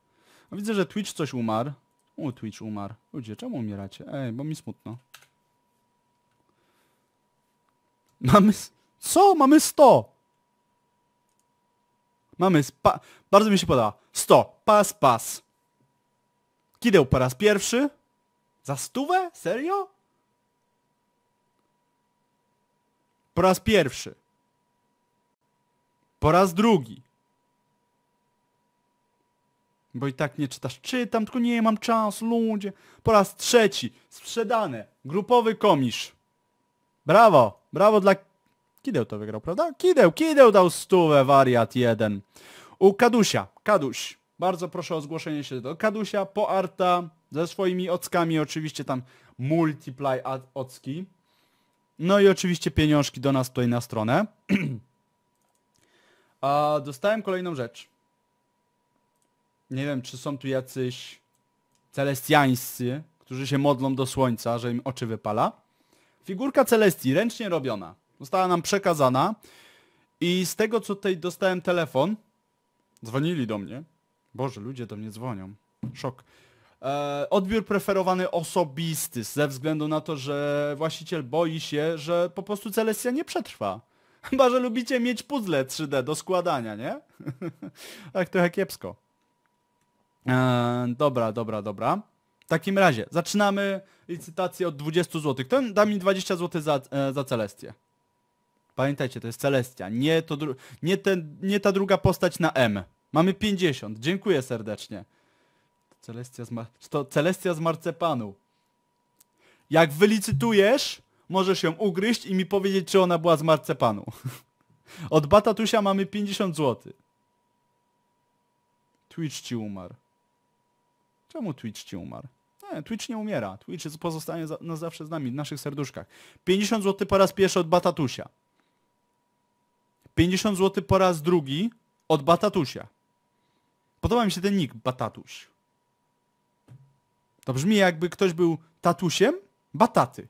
widzę, że Twitch coś umarł. U, Twitch umarł. Ludzie, czemu umieracie? Ej, bo mi smutno. Mamy... Co? Mamy 100! Mamy spa... Bardzo mi się podoba. 100. Pas, pas. Kideł po raz pierwszy. Za stówę? Serio? Po raz pierwszy. Po raz drugi. Bo i tak nie czytasz. Czytam, tylko nie mam czasu, ludzie. Po raz trzeci. Sprzedane. Grupowy komisz. Brawo. Brawo dla Kideł to wygrał, prawda? Kideł, Kideł dał stówę, wariat jeden. U Kadusia, Kaduś, bardzo proszę o zgłoszenie się do Kadusia, po Arta, ze swoimi ockami, oczywiście tam multiply ocki. No i oczywiście pieniążki do nas tutaj na stronę. <clears throat> A dostałem kolejną rzecz. Nie wiem, czy są tu jacyś celestiańscy, którzy się modlą do słońca, że im oczy wypala. Figurka Celestii, ręcznie robiona. Została nam przekazana i z tego, co tutaj dostałem telefon, dzwonili do mnie. Boże, ludzie do mnie dzwonią. Szok. E, odbiór preferowany osobisty, ze względu na to, że właściciel boi się, że po prostu Celestia nie przetrwa. <laughs> Chyba, że lubicie mieć puzzle 3D do składania, nie? <laughs> tak trochę kiepsko. E, dobra, dobra, dobra. W takim razie zaczynamy licytację od 20 zł. Ten da mi 20 zł za, e, za Celestię. Pamiętajcie, to jest Celestia, nie, to nie, ten, nie ta druga postać na M. Mamy 50, dziękuję serdecznie. Celestia z, mar to Celestia z marcepanu. Jak wylicytujesz, możesz ją ugryźć i mi powiedzieć, czy ona była z marcepanu. <laughs> Od Batatusia mamy 50 zł. Twitch ci umarł. Czemu Twitch ci umarł? Nie, Twitch nie umiera. Twitch pozostanie za, na zawsze z nami, w naszych serduszkach. 50 zł po raz pierwszy od Batatusia. 50 zł po raz drugi od Batatusia. Podoba mi się ten nick, Batatuś. To brzmi jakby ktoś był tatusiem Bataty.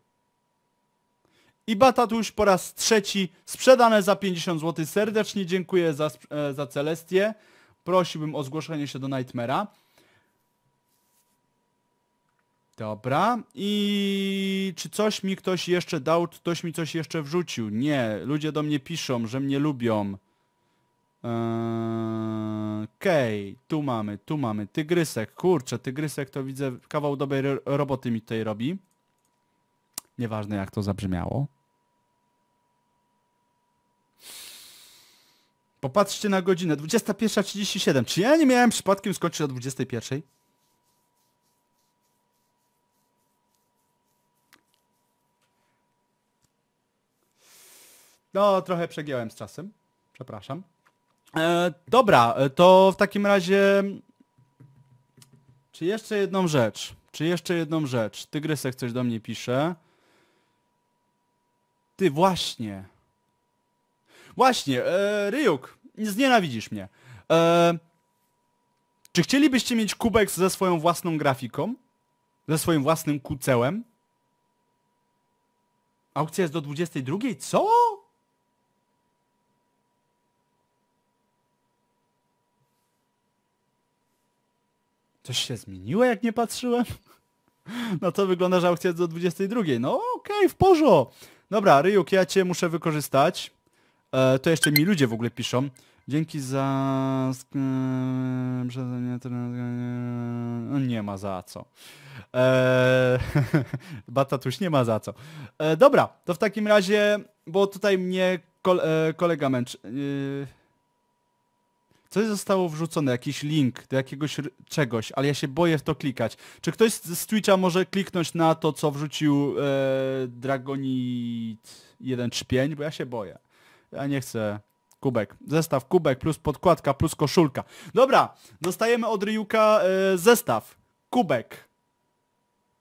I Batatuś po raz trzeci sprzedane za 50 zł. Serdecznie dziękuję za, e, za Celestię. Prosiłbym o zgłoszenie się do Nightmare'a. Dobra. I czy coś mi ktoś jeszcze dał, ktoś mi coś jeszcze wrzucił? Nie. Ludzie do mnie piszą, że mnie lubią. Eee, okej, okay. tu mamy, tu mamy. Tygrysek, kurczę, tygrysek to widzę, kawał dobrej roboty mi tutaj robi. Nieważne jak to zabrzmiało. Popatrzcie na godzinę, 21.37. Czy ja nie miałem przypadkiem skończyć o 21.00? No, trochę przegiąłem z czasem. Przepraszam. E, dobra, e, to w takim razie... Czy jeszcze jedną rzecz? Czy jeszcze jedną rzecz? Tygrysek coś do mnie pisze. Ty, właśnie. Właśnie, e, Ryuk, znienawidzisz mnie. E, czy chcielibyście mieć kubek ze swoją własną grafiką? Ze swoim własnym kucełem? Aukcja jest do 22? Co? Coś się zmieniło, jak nie patrzyłem? <laughs> No to wygląda, że aukcja jest do 22. No okej, okay, w porządku. Dobra, Ryuk, ja cię muszę wykorzystać. E, to jeszcze mi ludzie w ogóle piszą. Dzięki za... E, e, nie ma za co. Eee, <laughs> Batatuś nie ma za co. E, dobra, to w takim razie, bo tutaj mnie e, kolega męczy... E, coś zostało wrzucone, jakiś link do jakiegoś czegoś, ale ja się boję w to klikać. Czy ktoś z Twitcha może kliknąć na to, co wrzucił e, Dragonit 1 trzpień, bo ja się boję. Ja nie chcę kubek. Zestaw kubek plus podkładka plus koszulka. Dobra, dostajemy od Ryuka e, zestaw, kubek,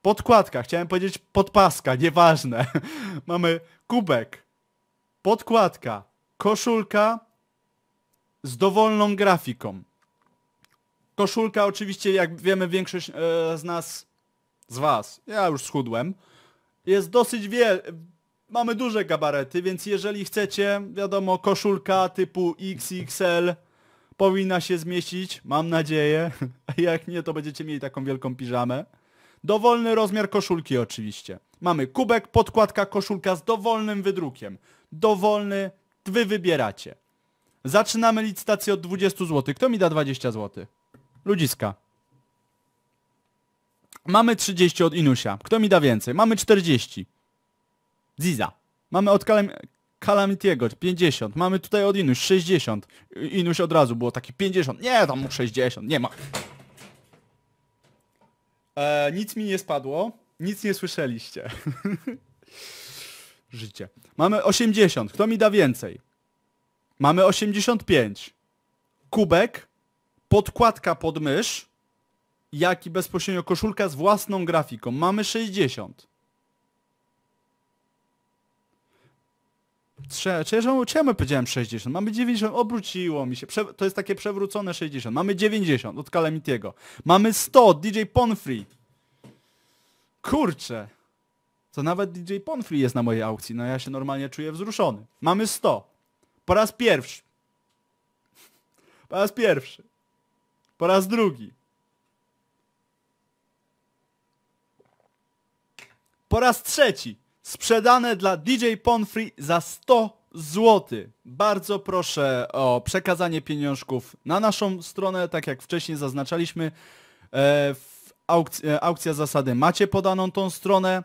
podkładka, chciałem powiedzieć podpaska, nieważne. <laughs> Mamy kubek, podkładka, koszulka, z dowolną grafiką. Koszulka oczywiście, jak wiemy, większość e, z nas, z was, ja już schudłem, jest dosyć wiel... Mamy duże gabarety, więc jeżeli chcecie, wiadomo, koszulka typu XXL powinna się zmieścić, mam nadzieję. <laughs> A jak nie, to będziecie mieli taką wielką piżamę. Dowolny rozmiar koszulki oczywiście. Mamy kubek, podkładka, koszulka z dowolnym wydrukiem. Dowolny, wy wybieracie. Zaczynamy licytację od 20 zł. Kto mi da 20 zł? Ludziska. Mamy 30 od Inusia. Kto mi da więcej? Mamy 40. Ziza. Mamy od Kalam Kalamitiego 50. Mamy tutaj od Inuś 60. Inuś od razu było taki 50. Nie, tam mu 60. Nie ma. E, nic mi nie spadło. Nic nie słyszeliście. <laughs> Życie. Mamy 80. Kto mi da więcej? Mamy 85. Kubek, podkładka pod mysz, jak i bezpośrednio koszulka z własną grafiką. Mamy 60. Trze, czy, ja, czy ja my powiedziałem 60? Mamy 90, obróciło mi się. Prze, to jest takie przewrócone 60. Mamy 90 od Kalemitiego. Mamy 100, DJ Ponfrey. Kurczę. To nawet DJ Ponfrey jest na mojej aukcji. No ja się normalnie czuję wzruszony. Mamy 100. Po raz pierwszy. Po raz pierwszy. Po raz drugi. Po raz trzeci. Sprzedane dla DJ Ponfrey za 100 zł. Bardzo proszę o przekazanie pieniążków na naszą stronę, tak jak wcześniej zaznaczaliśmy. E, aukcja, e, aukcja zasady macie podaną tą stronę.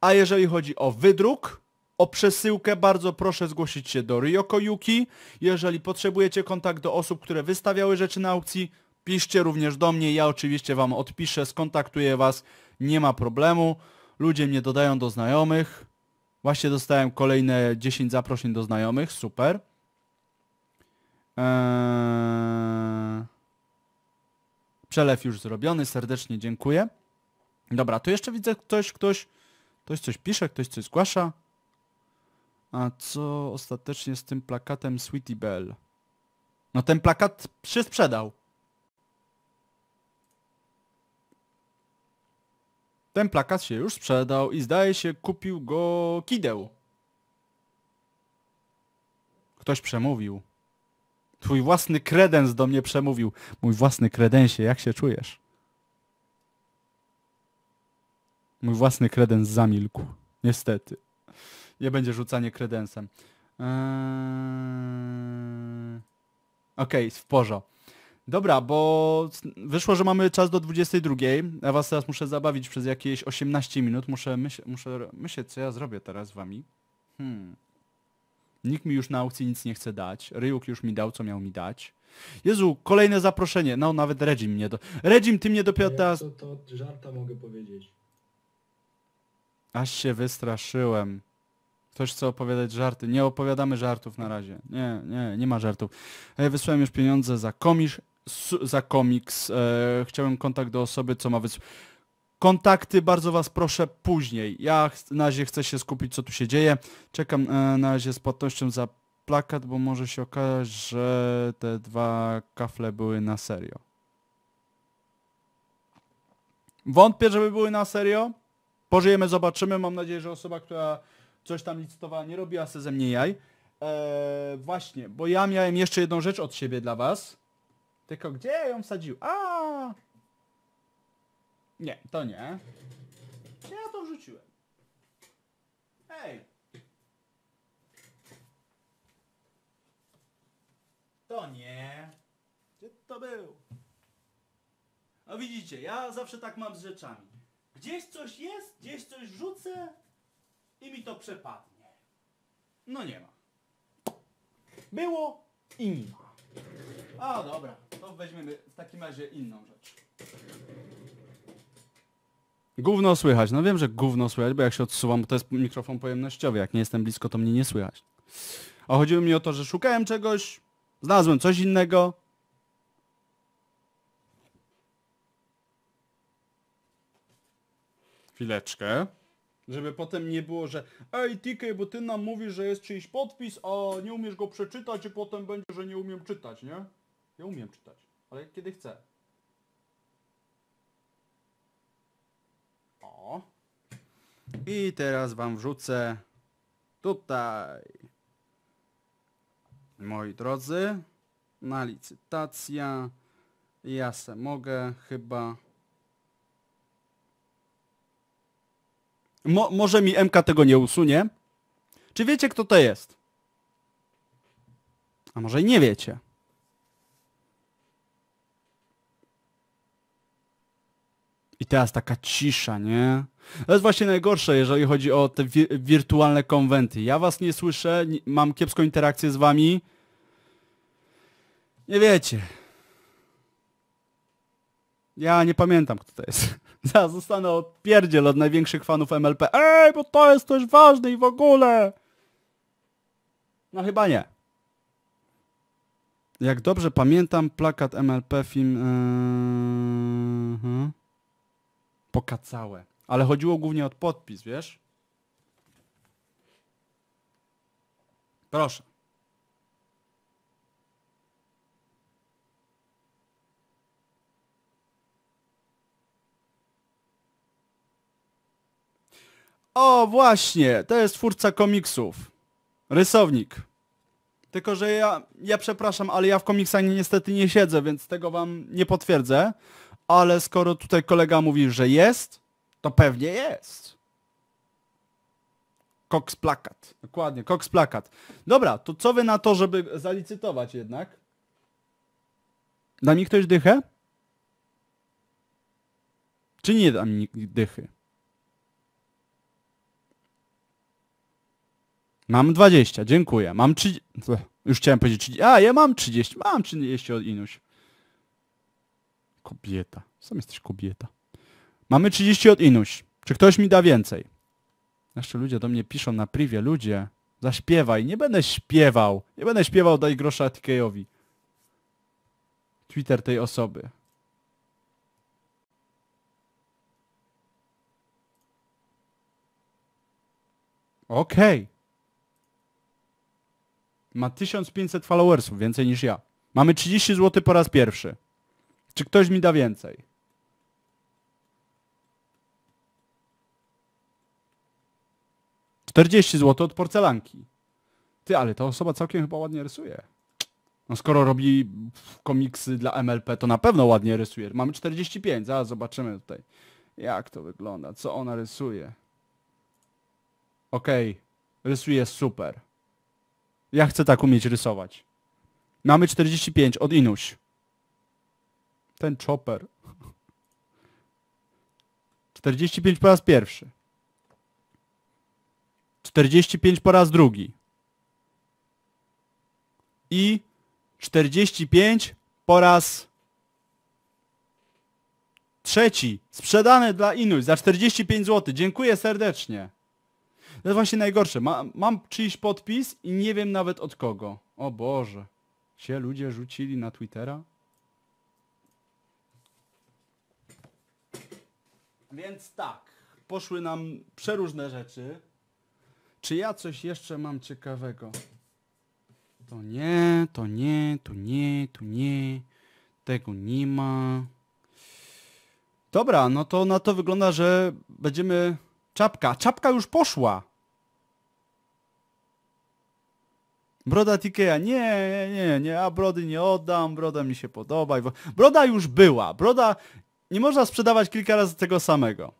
A jeżeli chodzi o wydruk, o przesyłkę bardzo proszę zgłosić się do Ryoko Yuki. Jeżeli potrzebujecie kontakt do osób, które wystawiały rzeczy na aukcji, piszcie również do mnie. Ja oczywiście wam odpiszę, skontaktuję was. Nie ma problemu. Ludzie mnie dodają do znajomych. Właśnie dostałem kolejne 10 zaproszeń do znajomych. Super. Eee... Przelew już zrobiony, serdecznie dziękuję. Dobra, tu jeszcze widzę ktoś, ktoś, ktoś coś pisze, ktoś coś zgłasza. A co ostatecznie z tym plakatem Sweetie Belle? No ten plakat się sprzedał. Ten plakat się już sprzedał i zdaje się kupił go Kideł. Ktoś przemówił. Twój własny kredens do mnie przemówił. Mój własny kredensie, jak się czujesz? Mój własny kredens zamilkł. Niestety nie będzie rzucanie kredensem. Eee... Okej, okay, w porządku. Dobra, bo wyszło, że mamy czas do 22. Ja was teraz muszę zabawić przez jakieś 18 minut. Muszę, myśl, muszę myśleć, co ja zrobię teraz z wami. Hmm. Nikt mi już na aukcji nic nie chce dać. Ryuk już mi dał, co miał mi dać. Jezu, kolejne zaproszenie. No, nawet Regim mnie do... Regim, ty mnie dopiero teraz... to, to żarta mogę powiedzieć. Aż się wystraszyłem. Ktoś chce opowiadać żarty. Nie opowiadamy żartów na razie. Nie, nie, nie ma żartów. E, wysłałem już pieniądze za komisz, za komiks. E, chciałem kontakt do osoby, co ma wysłać. Kontakty bardzo was proszę później. Ja na razie chcę się skupić, co tu się dzieje. Czekam e, na razie z płatnością za plakat, bo może się okazać, że te dwa kafle były na serio. Wątpię, żeby były na serio. Pożyjemy, zobaczymy. Mam nadzieję, że osoba, która coś tam licytowała, nie robiła se ze mnie jaj. Eee, właśnie, bo ja miałem jeszcze jedną rzecz od siebie dla was. Tylko gdzie ją wsadził? A! Nie, to nie. Ja to wrzuciłem. Ej! To nie. Gdzie to był? No widzicie, ja zawsze tak mam z rzeczami. Gdzieś coś jest, gdzieś coś rzucę, i mi to przepadnie. No nie ma. Było i nie ma. A dobra, to weźmiemy w takim razie inną rzecz. Gówno słychać. No wiem, że gówno słychać, bo jak się odsuwam, to jest mikrofon pojemnościowy. Jak nie jestem blisko, to mnie nie słychać. A chodziło mi o to, że szukałem czegoś, znalazłem coś innego. Chwileczkę. Żeby potem nie było, że ej TK, bo ty nam mówisz, że jest czyjś podpis, a nie umiesz go przeczytać i potem będzie, że nie umiem czytać, nie? Ja umiem czytać, ale kiedy chcę. O. I teraz wam wrzucę tutaj. Moi drodzy, na licytacja. Ja se mogę chyba Mo może mi MK tego nie usunie. Czy wiecie, kto to jest? A może i nie wiecie. I teraz taka cisza, nie? To jest właśnie najgorsze, jeżeli chodzi o te wirtualne konwenty. Ja was nie słyszę, mam kiepską interakcję z wami. Nie wiecie. Ja nie pamiętam, kto to jest. <laughs> Zaraz zostanę odpierdziel od największych fanów MLP. Ej, bo to jest coś ważne i w ogóle! No chyba nie. Jak dobrze pamiętam, plakat MLP film... Yy... Pokacałe. Ale chodziło głównie o podpis, wiesz? Proszę. O, właśnie, to jest twórca komiksów. Rysownik. Tylko, że ja, ja przepraszam, ale ja w komiksach niestety nie siedzę, więc tego wam nie potwierdzę. Ale skoro tutaj kolega mówi, że jest, to pewnie jest. Koks plakat. Dokładnie, koks plakat. Dobra, to co wy na to, żeby zalicytować jednak? Da mi ktoś dychę? Czy nie da mi dychy? Mam 20, dziękuję. Mam 30... Już chciałem powiedzieć 30. A, ja mam 30. Mam 30 od Inuś. Kobieta. Sam jesteś kobieta. Mamy 30 od Inuś. Czy ktoś mi da więcej? Jeszcze ludzie do mnie piszą na privie. Ludzie, zaśpiewaj. Nie będę śpiewał. Nie będę śpiewał, daj grosza TK-owi. Twitter tej osoby. Okej. Okay ma 1500 followersów, więcej niż ja. Mamy 30 zł po raz pierwszy. Czy ktoś mi da więcej? Czterdzieści zł od porcelanki. Ty, ale ta osoba całkiem chyba ładnie rysuje. No skoro robi komiksy dla MLP, to na pewno ładnie rysuje. Mamy 45, zaraz zobaczymy tutaj. Jak to wygląda, co ona rysuje. Okej, okay. rysuje super. Ja chcę tak umieć rysować. Mamy 45 od Inuś. Ten chopper. 45 po raz pierwszy. 45 po raz drugi. I 45 po raz trzeci. Sprzedane dla Inuś za 45 zł. Dziękuję serdecznie. To jest właśnie najgorsze, Ma, mam czyjś podpis i nie wiem nawet od kogo. O Boże. Się ludzie rzucili na Twittera? Więc tak, poszły nam przeróżne rzeczy. Czy ja coś jeszcze mam ciekawego? To nie, to nie, to nie, to nie. Tego nie ma. Dobra, no to na to wygląda, że będziemy... Czapka, czapka już poszła. Broda Tikeya, nie, nie, nie, a brody nie oddam, broda mi się podoba. Broda już była, broda... Nie można sprzedawać kilka razy tego samego.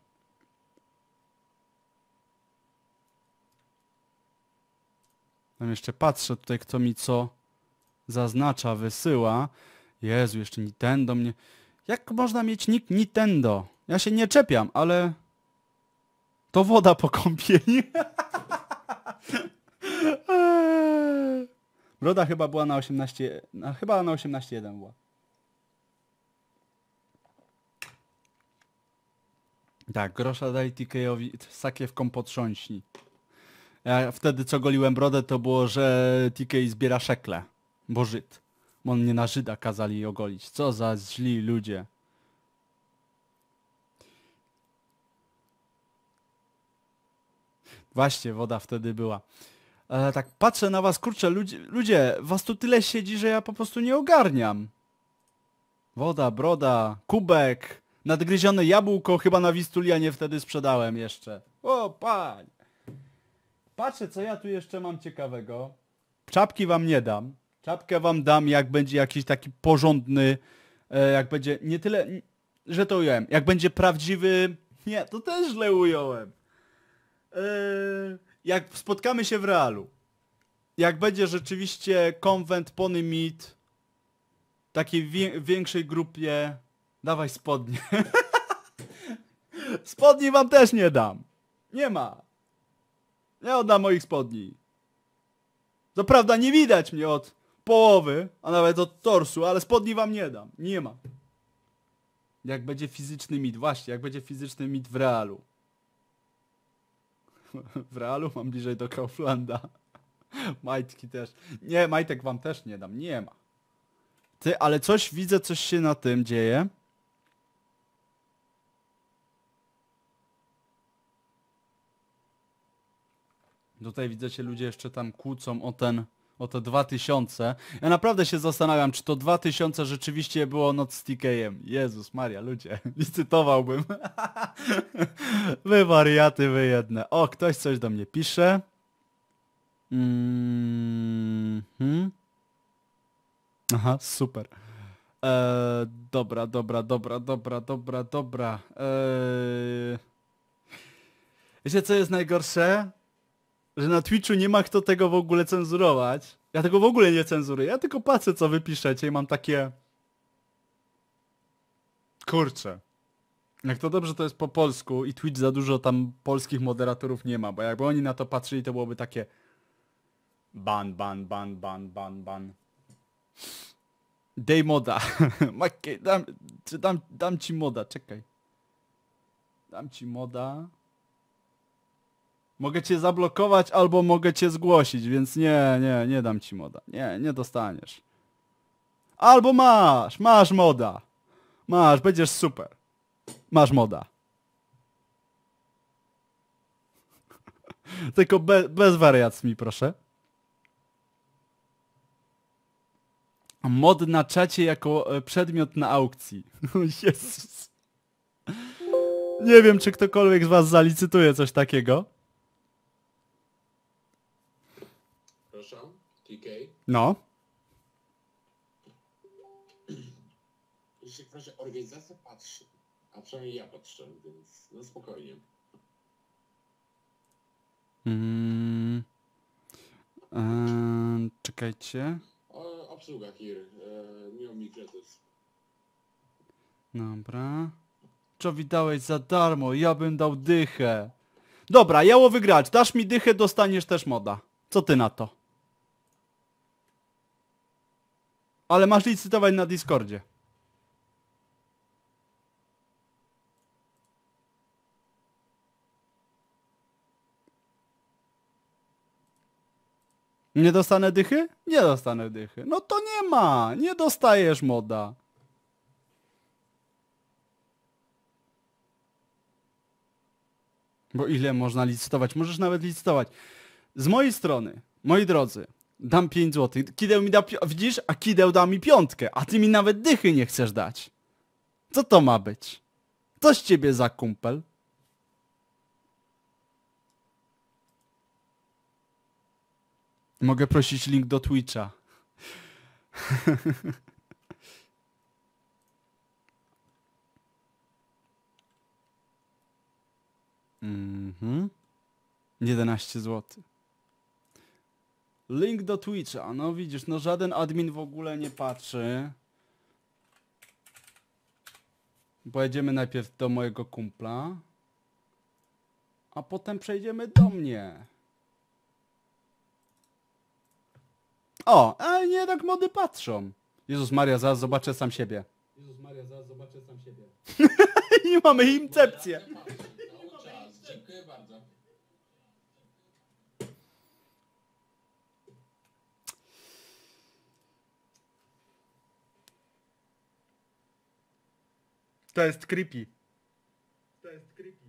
Tam jeszcze patrzę tutaj, kto mi co zaznacza, wysyła. Jezu, jeszcze Nintendo mnie... Jak można mieć nick Nintendo? Ja się nie czepiam, ale... To woda po kąpieli. <laughs> Roda chyba była na 18, na, chyba na 18.1 była. Tak, grosza dali TK'owi, Sakiewką potrząśni. Ja wtedy co goliłem brodę to było, że TK zbiera szekle, bo Żyd. Bo mnie na Żyda kazali ogolić. Co za źli ludzie. Właśnie, woda wtedy była. E, tak patrzę na was, kurczę, ludzie, ludzie, was tu tyle siedzi, że ja po prostu nie ogarniam. Woda, broda, kubek, nadgryzione jabłko, chyba na Wistulianie wtedy sprzedałem jeszcze. O, pań! Patrzę, co ja tu jeszcze mam ciekawego. Czapki wam nie dam. Czapkę wam dam, jak będzie jakiś taki porządny, e, jak będzie, nie tyle, że to ująłem, jak będzie prawdziwy, nie, to też źle ująłem. E, jak spotkamy się w realu, jak będzie rzeczywiście konwent, pony meet, takiej wie większej grupie, dawaj spodnie. <laughs> spodni wam też nie dam. Nie ma. Nie oddam moich spodni. Co prawda nie widać mnie od połowy, a nawet od torsu, ale spodni wam nie dam. Nie ma. Jak będzie fizyczny mit, właśnie, jak będzie fizyczny mit w realu. <laughs> w Realu mam bliżej do Kauflanda. <laughs> Majtki też. Nie, majtek wam też nie dam, nie ma. Ty, ale coś widzę, coś się na tym dzieje. Tutaj widzę, się ludzie jeszcze tam kłócą o ten o te 2000. Ja naprawdę się zastanawiam, czy to 2000 rzeczywiście było Not Stickiem. Jezus Maria, ludzie, licytowałbym. <laughs> <laughs> wy wariaty, wy jedne. O, ktoś coś do mnie pisze. Mm -hmm. Aha, super. Eee, dobra, dobra, dobra, dobra, dobra, dobra. Eee... Wiecie co jest najgorsze? że na Twitchu nie ma kto tego w ogóle cenzurować. Ja tego w ogóle nie cenzuruję. Ja tylko patrzę, co wypiszecie i mam takie... Kurczę. Jak to dobrze, to jest po polsku i Twitch za dużo tam polskich moderatorów nie ma, bo jakby oni na to patrzyli, to byłoby takie... Ban, ban, ban, ban, ban, ban. Dej moda. <laughs> dam, dam, dam ci moda, czekaj. Dam ci moda. Mogę cię zablokować albo mogę cię zgłosić, więc nie, nie, nie dam ci moda. Nie, nie dostaniesz. Albo masz, masz moda. Masz, będziesz super. Masz moda. <laughs> Tylko be, bez wariacji mi proszę. Mod na czacie jako e, przedmiot na aukcji. <laughs> Jezus. Nie wiem, czy ktokolwiek z was zalicytuje coś takiego. TK? No. Jeśli ktoś organizacja patrzy, a przynajmniej ja patrzę, więc no spokojnie. Mm. Eee, czekajcie. O, obsługa Kir. Eee, mi kredyt. Dobra. Co widałeś za darmo? Ja bym dał dychę. Dobra, jało wygrać. dasz mi dychę, dostaniesz też moda. Co ty na to? Ale masz licytować na Discordzie. Nie dostanę dychy? Nie dostanę dychy. No to nie ma. Nie dostajesz moda. Bo ile można licytować? Możesz nawet licytować. Z mojej strony, moi drodzy, Dam 5 zł. Kideł mi da... Widzisz? A Kideł da mi piątkę. A ty mi nawet dychy nie chcesz dać. Co to ma być? Co z ciebie za kumpel? Mogę prosić link do Twitcha. <laughs> Mhm. 11 złotych. Link do Twitcha. No widzisz, no żaden admin w ogóle nie patrzy. Pojedziemy najpierw do mojego kumpla. A potem przejdziemy do mnie. O, a nie tak mody patrzą. Jezus Maria, zaraz zobaczę sam siebie. Jezus Maria, zaraz zobaczę sam siebie. <laughs> I mamy incepcję. To jest creepy. To jest creepy.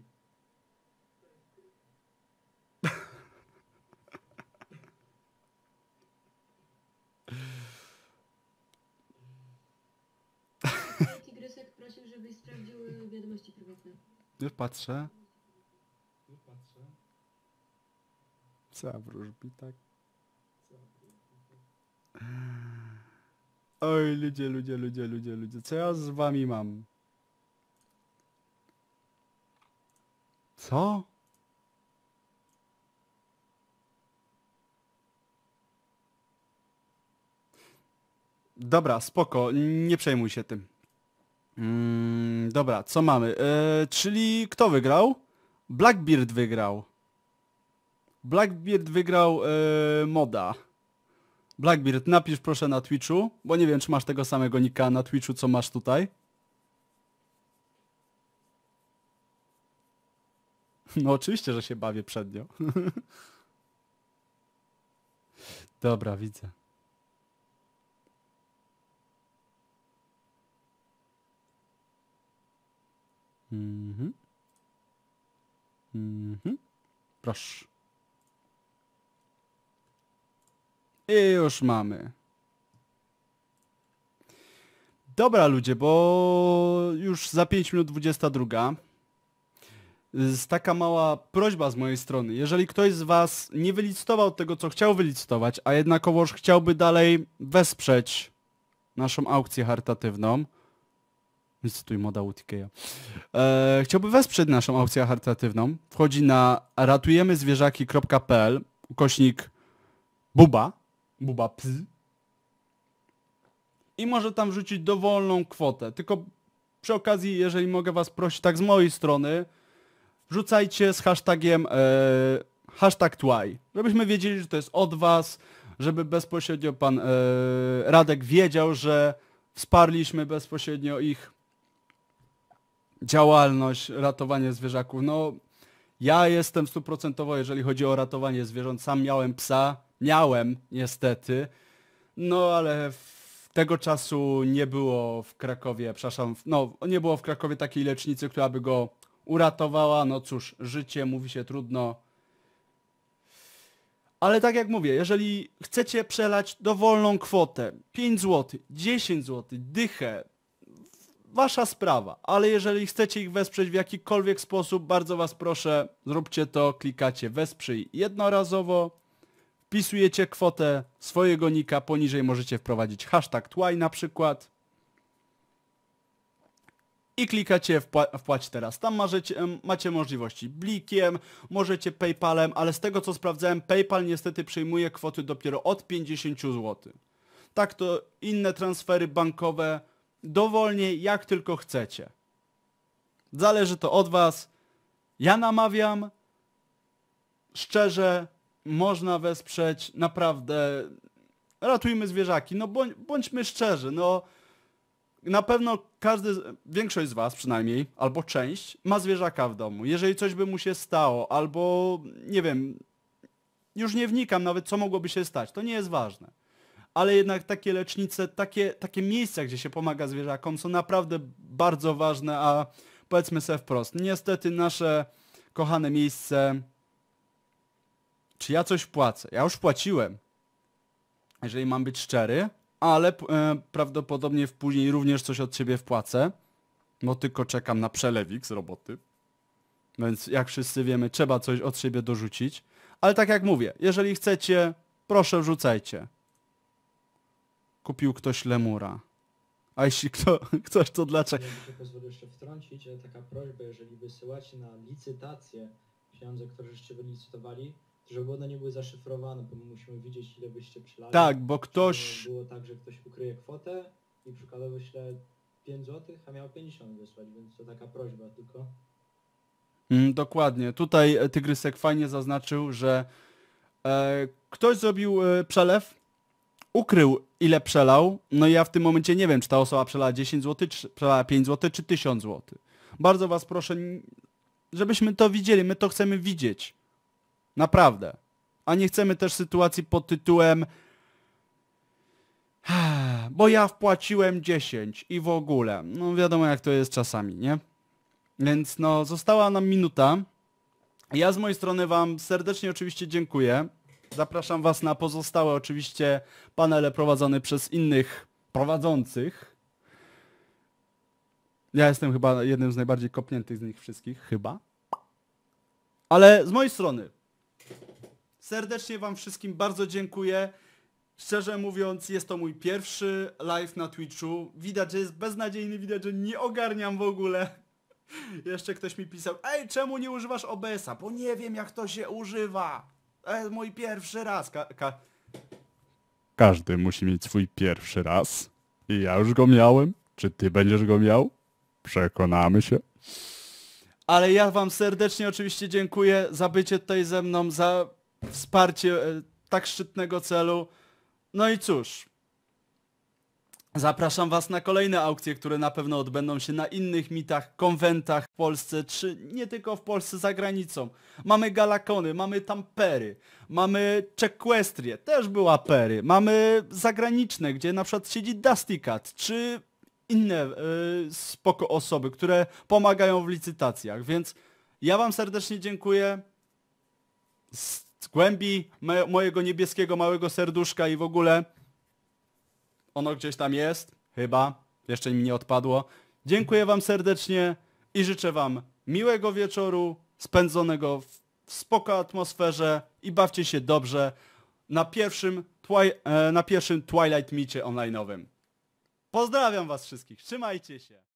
<laughs> Tygrysek prosił, żebyś sprawdził e, wiadomości prywatne. Już patrzę. Już patrzę. wróżbi tak? Oj, ludzie, ludzie, ludzie, ludzie, ludzie. Co ja z wami mam? Co? Dobra, spoko, nie przejmuj się tym. Mm, dobra, co mamy? E, czyli kto wygrał? Blackbeard wygrał. Blackbeard wygrał e, moda. Blackbeard, napisz proszę na Twitchu, bo nie wiem, czy masz tego samego nika na Twitchu, co masz tutaj. No oczywiście, że się bawię przed nią. <laughs> Dobra, widzę. Mhm. Mhm. Proszę. I już mamy. Dobra ludzie, bo już za 5 minut 22 taka mała prośba z mojej strony. Jeżeli ktoś z Was nie wylicytował tego, co chciał wylicytować, a jednakowoż chciałby dalej wesprzeć naszą aukcję charytatywną, tu Moda Utikeja. E, chciałby wesprzeć naszą aukcję charytatywną. Wchodzi na ratujemyzwierzaki.pl ukośnik buba, buba psy i może tam wrzucić dowolną kwotę. Tylko przy okazji, jeżeli mogę Was prosić tak z mojej strony, wrzucajcie z hashtagiem e, hashtag twi, żebyśmy wiedzieli, że to jest od was, żeby bezpośrednio pan e, Radek wiedział, że wsparliśmy bezpośrednio ich działalność, ratowanie zwierzaków. No, ja jestem stuprocentowo, jeżeli chodzi o ratowanie zwierząt. Sam miałem psa, miałem niestety, no ale tego czasu nie było w Krakowie, przepraszam, no nie było w Krakowie takiej lecznicy, która by go uratowała, no cóż, życie, mówi się trudno. Ale tak jak mówię, jeżeli chcecie przelać dowolną kwotę, 5 zł, 10 zł, dychę, wasza sprawa, ale jeżeli chcecie ich wesprzeć w jakikolwiek sposób, bardzo was proszę, zróbcie to, klikacie wesprzyj jednorazowo, wpisujecie kwotę swojego nika, poniżej możecie wprowadzić hashtag tłaj na przykład, i klikacie wpłać teraz. Tam macie, macie możliwości blikiem, możecie PayPalem, ale z tego co sprawdzałem, PayPal niestety przyjmuje kwoty dopiero od 50 zł. Tak to inne transfery bankowe dowolnie, jak tylko chcecie. Zależy to od Was. Ja namawiam. Szczerze, można wesprzeć naprawdę. Ratujmy zwierzaki. No bądź, bądźmy szczerzy. No na pewno każdy, większość z was przynajmniej, albo część, ma zwierzaka w domu. Jeżeli coś by mu się stało, albo nie wiem, już nie wnikam nawet, co mogłoby się stać, to nie jest ważne. Ale jednak takie lecznice, takie, takie miejsca, gdzie się pomaga zwierzakom są naprawdę bardzo ważne, a powiedzmy sobie wprost, niestety nasze kochane miejsce, czy ja coś płacę? Ja już płaciłem. Jeżeli mam być szczery, ale e, prawdopodobnie w później również coś od ciebie wpłacę, bo tylko czekam na przelewik z roboty. Więc jak wszyscy wiemy, trzeba coś od siebie dorzucić. Ale tak jak mówię, jeżeli chcecie, proszę wrzucajcie. Kupił ktoś lemura. A jeśli kto, <laughs> ktoś to dlaczego? Ja pozwolę jeszcze wtrącić, e, taka prośba, jeżeli wysyłacie na licytację pieniądze, które żeście wylicytowali, żeby one nie były zaszyfrowane, bo my musimy widzieć ile byście przelali. Tak, bo ktoś... Było tak, że ktoś ukryje kwotę i przykładowo wyśle 5 zł, a miał 50 wysłać, więc to taka prośba tylko. Mm, dokładnie. Tutaj e, Tygrysek fajnie zaznaczył, że e, ktoś zrobił e, przelew, ukrył ile przelał, no i ja w tym momencie nie wiem, czy ta osoba przelała 10 zł, czy przelała 5 zł, czy 1000 zł. Bardzo Was proszę, żebyśmy to widzieli, my to chcemy widzieć. Naprawdę. A nie chcemy też sytuacji pod tytułem bo ja wpłaciłem 10 i w ogóle. No wiadomo jak to jest czasami, nie? Więc no, została nam minuta. Ja z mojej strony Wam serdecznie oczywiście dziękuję. Zapraszam Was na pozostałe oczywiście panele prowadzone przez innych prowadzących. Ja jestem chyba jednym z najbardziej kopniętych z nich wszystkich, chyba. Ale z mojej strony Serdecznie Wam wszystkim bardzo dziękuję. Szczerze mówiąc, jest to mój pierwszy live na Twitchu. Widać, że jest beznadziejny, widać, że nie ogarniam w ogóle. <laughs> Jeszcze ktoś mi pisał, ej, czemu nie używasz OBS-a? Bo nie wiem, jak to się używa. To jest mój pierwszy raz. Ka ka Każdy musi mieć swój pierwszy raz. I ja już go miałem. Czy ty będziesz go miał? Przekonamy się. Ale ja wam serdecznie oczywiście dziękuję za bycie tutaj ze mną, za wsparcie e, tak szczytnego celu. No i cóż, Zapraszam Was na kolejne aukcje, które na pewno odbędą się na innych mitach, konwentach w Polsce, czy nie tylko w Polsce, za granicą. Mamy Galakony, mamy Tampery, mamy Czequestrię, też była Pery, mamy zagraniczne, gdzie na przykład siedzi Dusty Cat, czy inne yy, spoko osoby, które pomagają w licytacjach, więc ja Wam serdecznie dziękuję z głębi mojego niebieskiego małego serduszka i w ogóle ono gdzieś tam jest, chyba, jeszcze mi nie odpadło. Dziękuję Wam serdecznie i życzę Wam miłego wieczoru, spędzonego w spokojnej atmosferze i bawcie się dobrze na pierwszym, twi e, na pierwszym Twilight Micie online'owym. Pozdrawiam Was wszystkich, trzymajcie się!